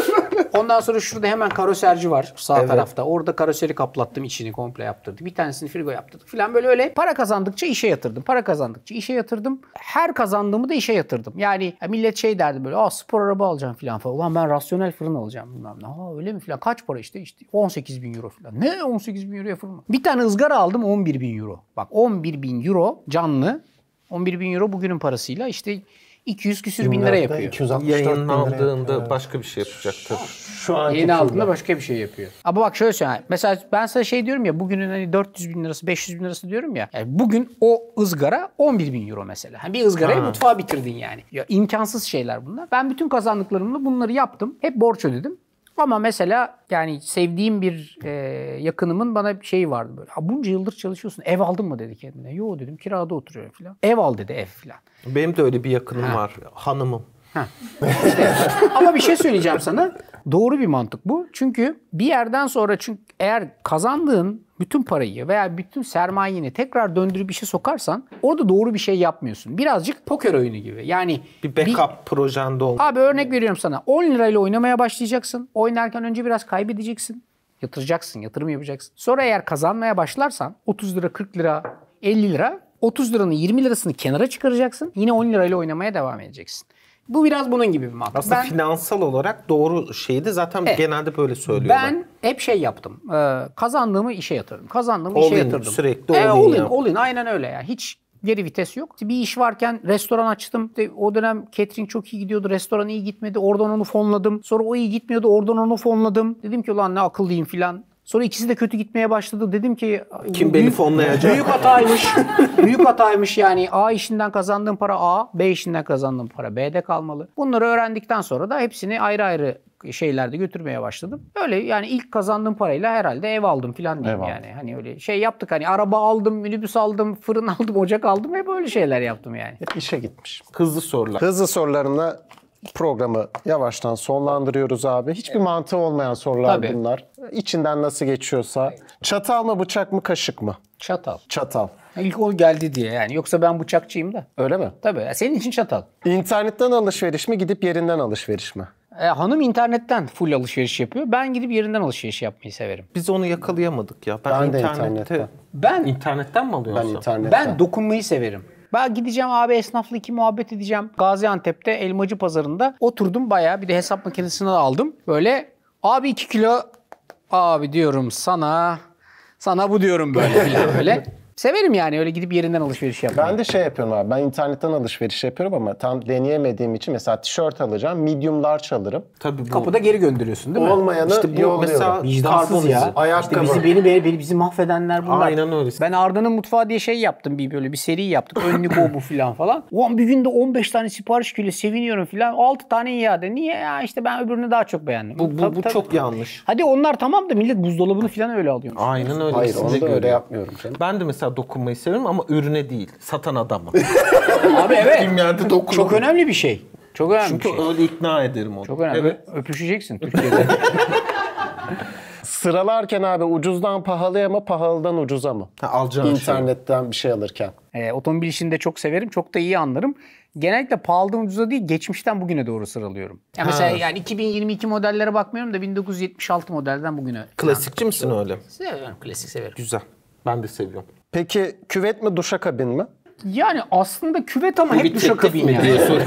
Ondan sonra şurada hemen karoserci var sağ evet. tarafta. Orada karoseri kaplattım içini komple yaptırdık. Bir tanesini frigo yaptırdık falan böyle öyle. Para kazandıkça işe yatırdım. Para kazandıkça işe yatırdım. Her kazandığımı da işe yatırdım. Yani millet şey derdi böyle Aa, spor araba alacağım falan falan. Ulan ben rasyonel fırın alacağım bilmem ne. Ha öyle mi falan. Kaç para işte? işte 18 bin euro falan. Ne 18 bin euroya fırın Bir tane ızgara aldım 11 bin euro. Bak 11 bin euro canlı. 11 bin euro bugünün parasıyla işte 200 küsür bin lira yapıyor. 264 Yayınlandığında bin lira başka bir şey yapacaktır. Şu an yeni aldığında başka bir şey yapıyor. Ama bak şöyle söyleyeyim. Mesela ben sana şey diyorum ya bugünün hani 400 bin lirası 500 bin lirası diyorum ya. Yani bugün o ızgara 11 bin euro mesela. Hani bir ızgarayı ha. mutfağa bitirdin yani. Ya imkansız şeyler bunlar. Ben bütün kazandıklarımla bunları yaptım. Hep borç ödedim. Ama mesela yani sevdiğim bir e, yakınımın bana bir şeyi vardı böyle. Bunca yıldır çalışıyorsun ev aldın mı dedi kendine. Yo dedim kirada oturuyorum falan. Ev al dedi ev falan. Benim de öyle bir yakınım ha. var hanımım. Ha. işte. Ama bir şey söyleyeceğim sana. Doğru bir mantık bu. Çünkü bir yerden sonra çünkü eğer kazandığın bütün parayı veya bütün sermayeni tekrar döndürüp bir şey sokarsan orada doğru bir şey yapmıyorsun. Birazcık poker oyunu gibi. Yani bir backup bir, projende oldu. Abi örnek veriyorum sana. 10 lirayla oynamaya başlayacaksın. Oynarken önce biraz kaybedeceksin. Yatıracaksın, yatırım yapacaksın. Sonra eğer kazanmaya başlarsan 30 lira, 40 lira, 50 lira 30 liranın 20 lirasını kenara çıkaracaksın. Yine 10 lirayla oynamaya devam edeceksin. Bu biraz bunun gibi bir mantık. Aslında ben, finansal olarak doğru şeydi zaten evet, genelde böyle söylüyorlar. Ben hep şey yaptım. Ee, kazandığımı işe yatırdım. Kazandığımı all işe in, yatırdım. Sürekli ee, all in. All in aynen öyle ya. Hiç geri vites yok. Bir iş varken restoran açtım. O dönem catering çok iyi gidiyordu. Restoran iyi gitmedi. Oradan onu fonladım. Sonra o iyi gitmiyordu. Oradan onu fonladım. Dedim ki ulan ne akıllıyım filan. Sonra ikisi de kötü gitmeye başladı. Dedim ki kim beni fonlayacak? Büyük hataymış. büyük hataymış yani A işinden kazandığım para A, B işinden kazandığım para B'de kalmalı. Bunları öğrendikten sonra da hepsini ayrı ayrı şeylerde götürmeye başladım. Öyle yani ilk kazandığım parayla herhalde ev aldım falan diyeyim ev yani. Hani öyle şey yaptık hani araba aldım, minibüs aldım, fırın aldım, ocak aldım hep böyle şeyler yaptım yani. Hep işe gitmiş. Hızlı sorular. Hızlı sorularımla programı yavaştan sonlandırıyoruz abi. Hiçbir evet. mantığı olmayan sorular Tabii. bunlar. İçinden nasıl geçiyorsa. Çatal mı, bıçak mı, kaşık mı? Çatal. Çatal. İlk o geldi diye yani. Yoksa ben bıçakçıyım da. Öyle mi? Tabii. Senin için çatal. İnternetten alışveriş mi, gidip yerinden alışveriş mi? E, hanım internetten full alışveriş yapıyor. Ben gidip yerinden alışveriş yapmayı severim. Biz onu yakalayamadık ya. Ben, ben internette... de internetten. Ben internetten mi alıyorsun? Ben internetten. Ben dokunmayı severim. Ben gideceğim abi esnafla iki muhabbet edeceğim. Gaziantep'te elmacı pazarında oturdum bayağı bir de hesap makinesini de aldım. Böyle abi iki kilo abi diyorum sana sana bu diyorum böyle böyle. Severim yani öyle gidip yerinden alışveriş yapmayı. Ben de şey yapıyorum abi. Ben internetten alışveriş yapıyorum ama tam deneyemediğim için mesela tişört alacağım. mediumlar çalırım. Tabii bu. Kapıda geri gönderiyorsun değil mi? Olmayanı İşte bu yolluyorum. mesela vicdansız ya. Ayakkabı. İşte bizi, beni, beni, bizi mahvedenler bunlar. Aynen öyle. Ben Arda'nın mutfağı diye şey yaptım bir böyle bir seri yaptık. Önlük o bu filan falan. Ulan bir günde 15 tane sipariş geliyor seviniyorum filan. 6 tane iade. Niye ya işte ben öbürünü daha çok beğendim. Bu, bu, tabii, bu tabii. çok yanlış. Hadi onlar tamam da millet buzdolabını filan öyle alıyor. Aynen öyle. Hayır onu da öyle yapmıyorum. Canım. Ben de mesela mesela dokunmayı severim ama ürüne değil, satan adama. Abi evet. Kim Dünyada dokunurum. Çok önemli bir şey. Çok önemli Çünkü bir şey. öyle ikna ederim onu. Çok önemli. Evet. Öpüşeceksin Türkiye'de. Sıralarken abi ucuzdan pahalıya mı pahalıdan ucuza mı? Ha, alacağın şey. İnternetten şey. bir şey alırken. E, otomobil işini de çok severim. Çok da iyi anlarım. Genellikle pahalıdan ucuza değil geçmişten bugüne doğru sıralıyorum. Ya mesela yani 2022 modellere bakmıyorum da 1976 modelden bugüne. Klasikçi misin öyle? Seviyorum klasik severim. Güzel. Ben de seviyorum. Peki küvet mi duşa duşakabin mi? Yani aslında küvet ama hep duşakabin yani. diye soruyor.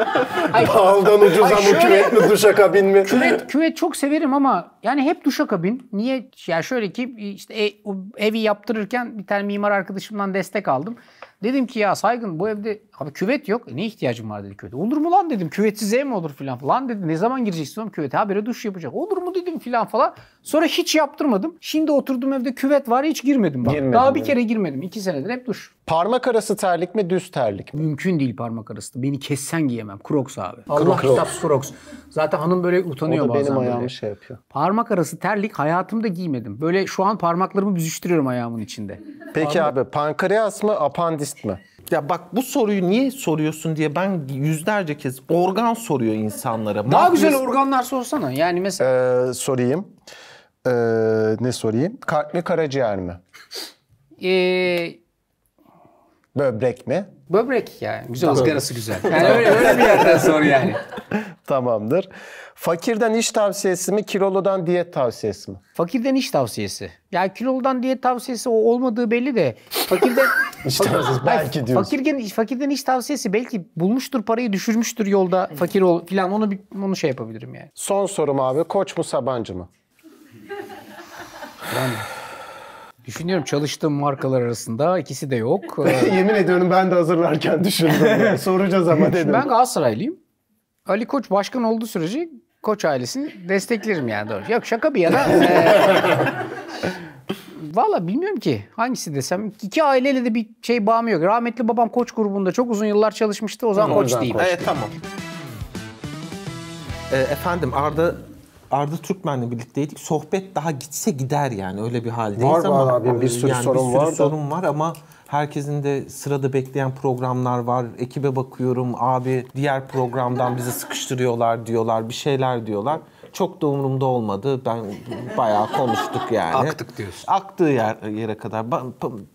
Pahalıdan ucuz ama şöyle, küvet mi duşakabin mi? Küvet, küvet çok severim ama yani hep duşa duşakabin. Niye? Yani şöyle ki işte ev, evi yaptırırken bir tane mimar arkadaşımdan destek aldım. Dedim ki ya saygın bu evde abi küvet yok. E, ne ihtiyacım var dedi küvete. Olur mu lan dedim. Küvetsiz ev mi olur filan falan dedi. Ne zaman gireceksin oğlum küvete? Habire duş yapacak. Olur mu dedim filan falan. Sonra hiç yaptırmadım. Şimdi oturduğum evde küvet var hiç girmedim. Bak. Girmedim Daha bir kere girmedim. iki senedir hep duş. Parmak arası terlik mi düz terlik mi? Mümkün değil parmak arası. Beni kessen giyemem. Crocs abi. Allah Crocs. kitap Crocs. Zaten hanım böyle utanıyor o da bazen. benim ayağımı şey yapıyor. Parmak arası terlik hayatımda giymedim. Böyle şu an parmaklarımı büzüştürüyorum ayağımın içinde. Peki abi pankreas mı apandis basit mi? Ya bak bu soruyu niye soruyorsun diye ben yüzlerce kez organ soruyor insanlara. Daha Bak, güzel organlar sorsana. Yani mesela Ee, sorayım. Ee, ne sorayım? Kalp mi karaciğer mi? eee, Böbrek mi? Böbrek yani. Güzel tamam. ızgarası güzel. Yani öyle, öyle bir yerden sonra yani. Tamamdır. Fakirden iş tavsiyesi mi, kiloludan diyet tavsiyesi mi? Fakirden iş tavsiyesi. Yani kiloludan diyet tavsiyesi o olmadığı belli de. Fakirden... iş tavsiyesi belki diyorsun. Fakirden, fakirden iş tavsiyesi belki bulmuştur parayı düşürmüştür yolda fakir ol filan onu onu şey yapabilirim yani. Son sorum abi koç mu Sabancı mı? Yani Düşünüyorum çalıştığım markalar arasında ikisi de yok. Ee, Yemin ediyorum ben de hazırlarken düşündüm. Soracağız ama dedim. Ben Galatasaraylıyım. Ali Koç başkan olduğu sürece Koç ailesini desteklerim yani doğru. Yok şaka bir yana. E, Valla bilmiyorum ki hangisi desem. İki aileyle de bir şey bağım yok. Rahmetli babam Koç grubunda çok uzun yıllar çalışmıştı. O zaman Koç değil. Evet tamam. E, efendim Arda Arda Türkmen'le birlikteydik. Sohbet daha gitse gider yani öyle bir haldeyiz var, ama. Var abi bir sürü yani sorun bir sürü sorun var ama herkesin de sırada bekleyen programlar var. Ekibe bakıyorum abi diğer programdan bizi sıkıştırıyorlar diyorlar bir şeyler diyorlar. Çok da umurumda olmadı. Ben bayağı konuştuk yani. Aktık diyorsun. Aktığı yer, yere kadar.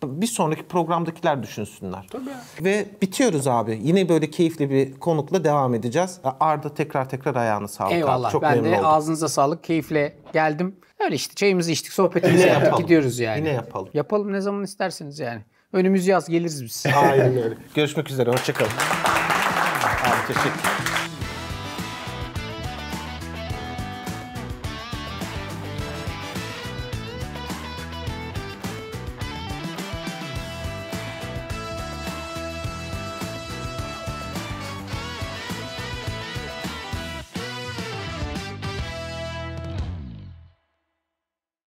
Bir sonraki programdakiler düşünsünler. Tabii. Ve bitiyoruz abi. Yine böyle keyifli bir konukla devam edeceğiz. Arda tekrar tekrar ayağını sağlık. Eyvallah. Abi. Çok ben de oldum. ağzınıza sağlık. Keyifle geldim. Öyle işte çayımızı içtik, sohbetimizi yaptık yapalım. gidiyoruz yani. Yine yapalım. Yapalım ne zaman isterseniz yani. Önümüz yaz geliriz biz. Aynen öyle. Görüşmek üzere. Hoşçakalın. Abi teşekkür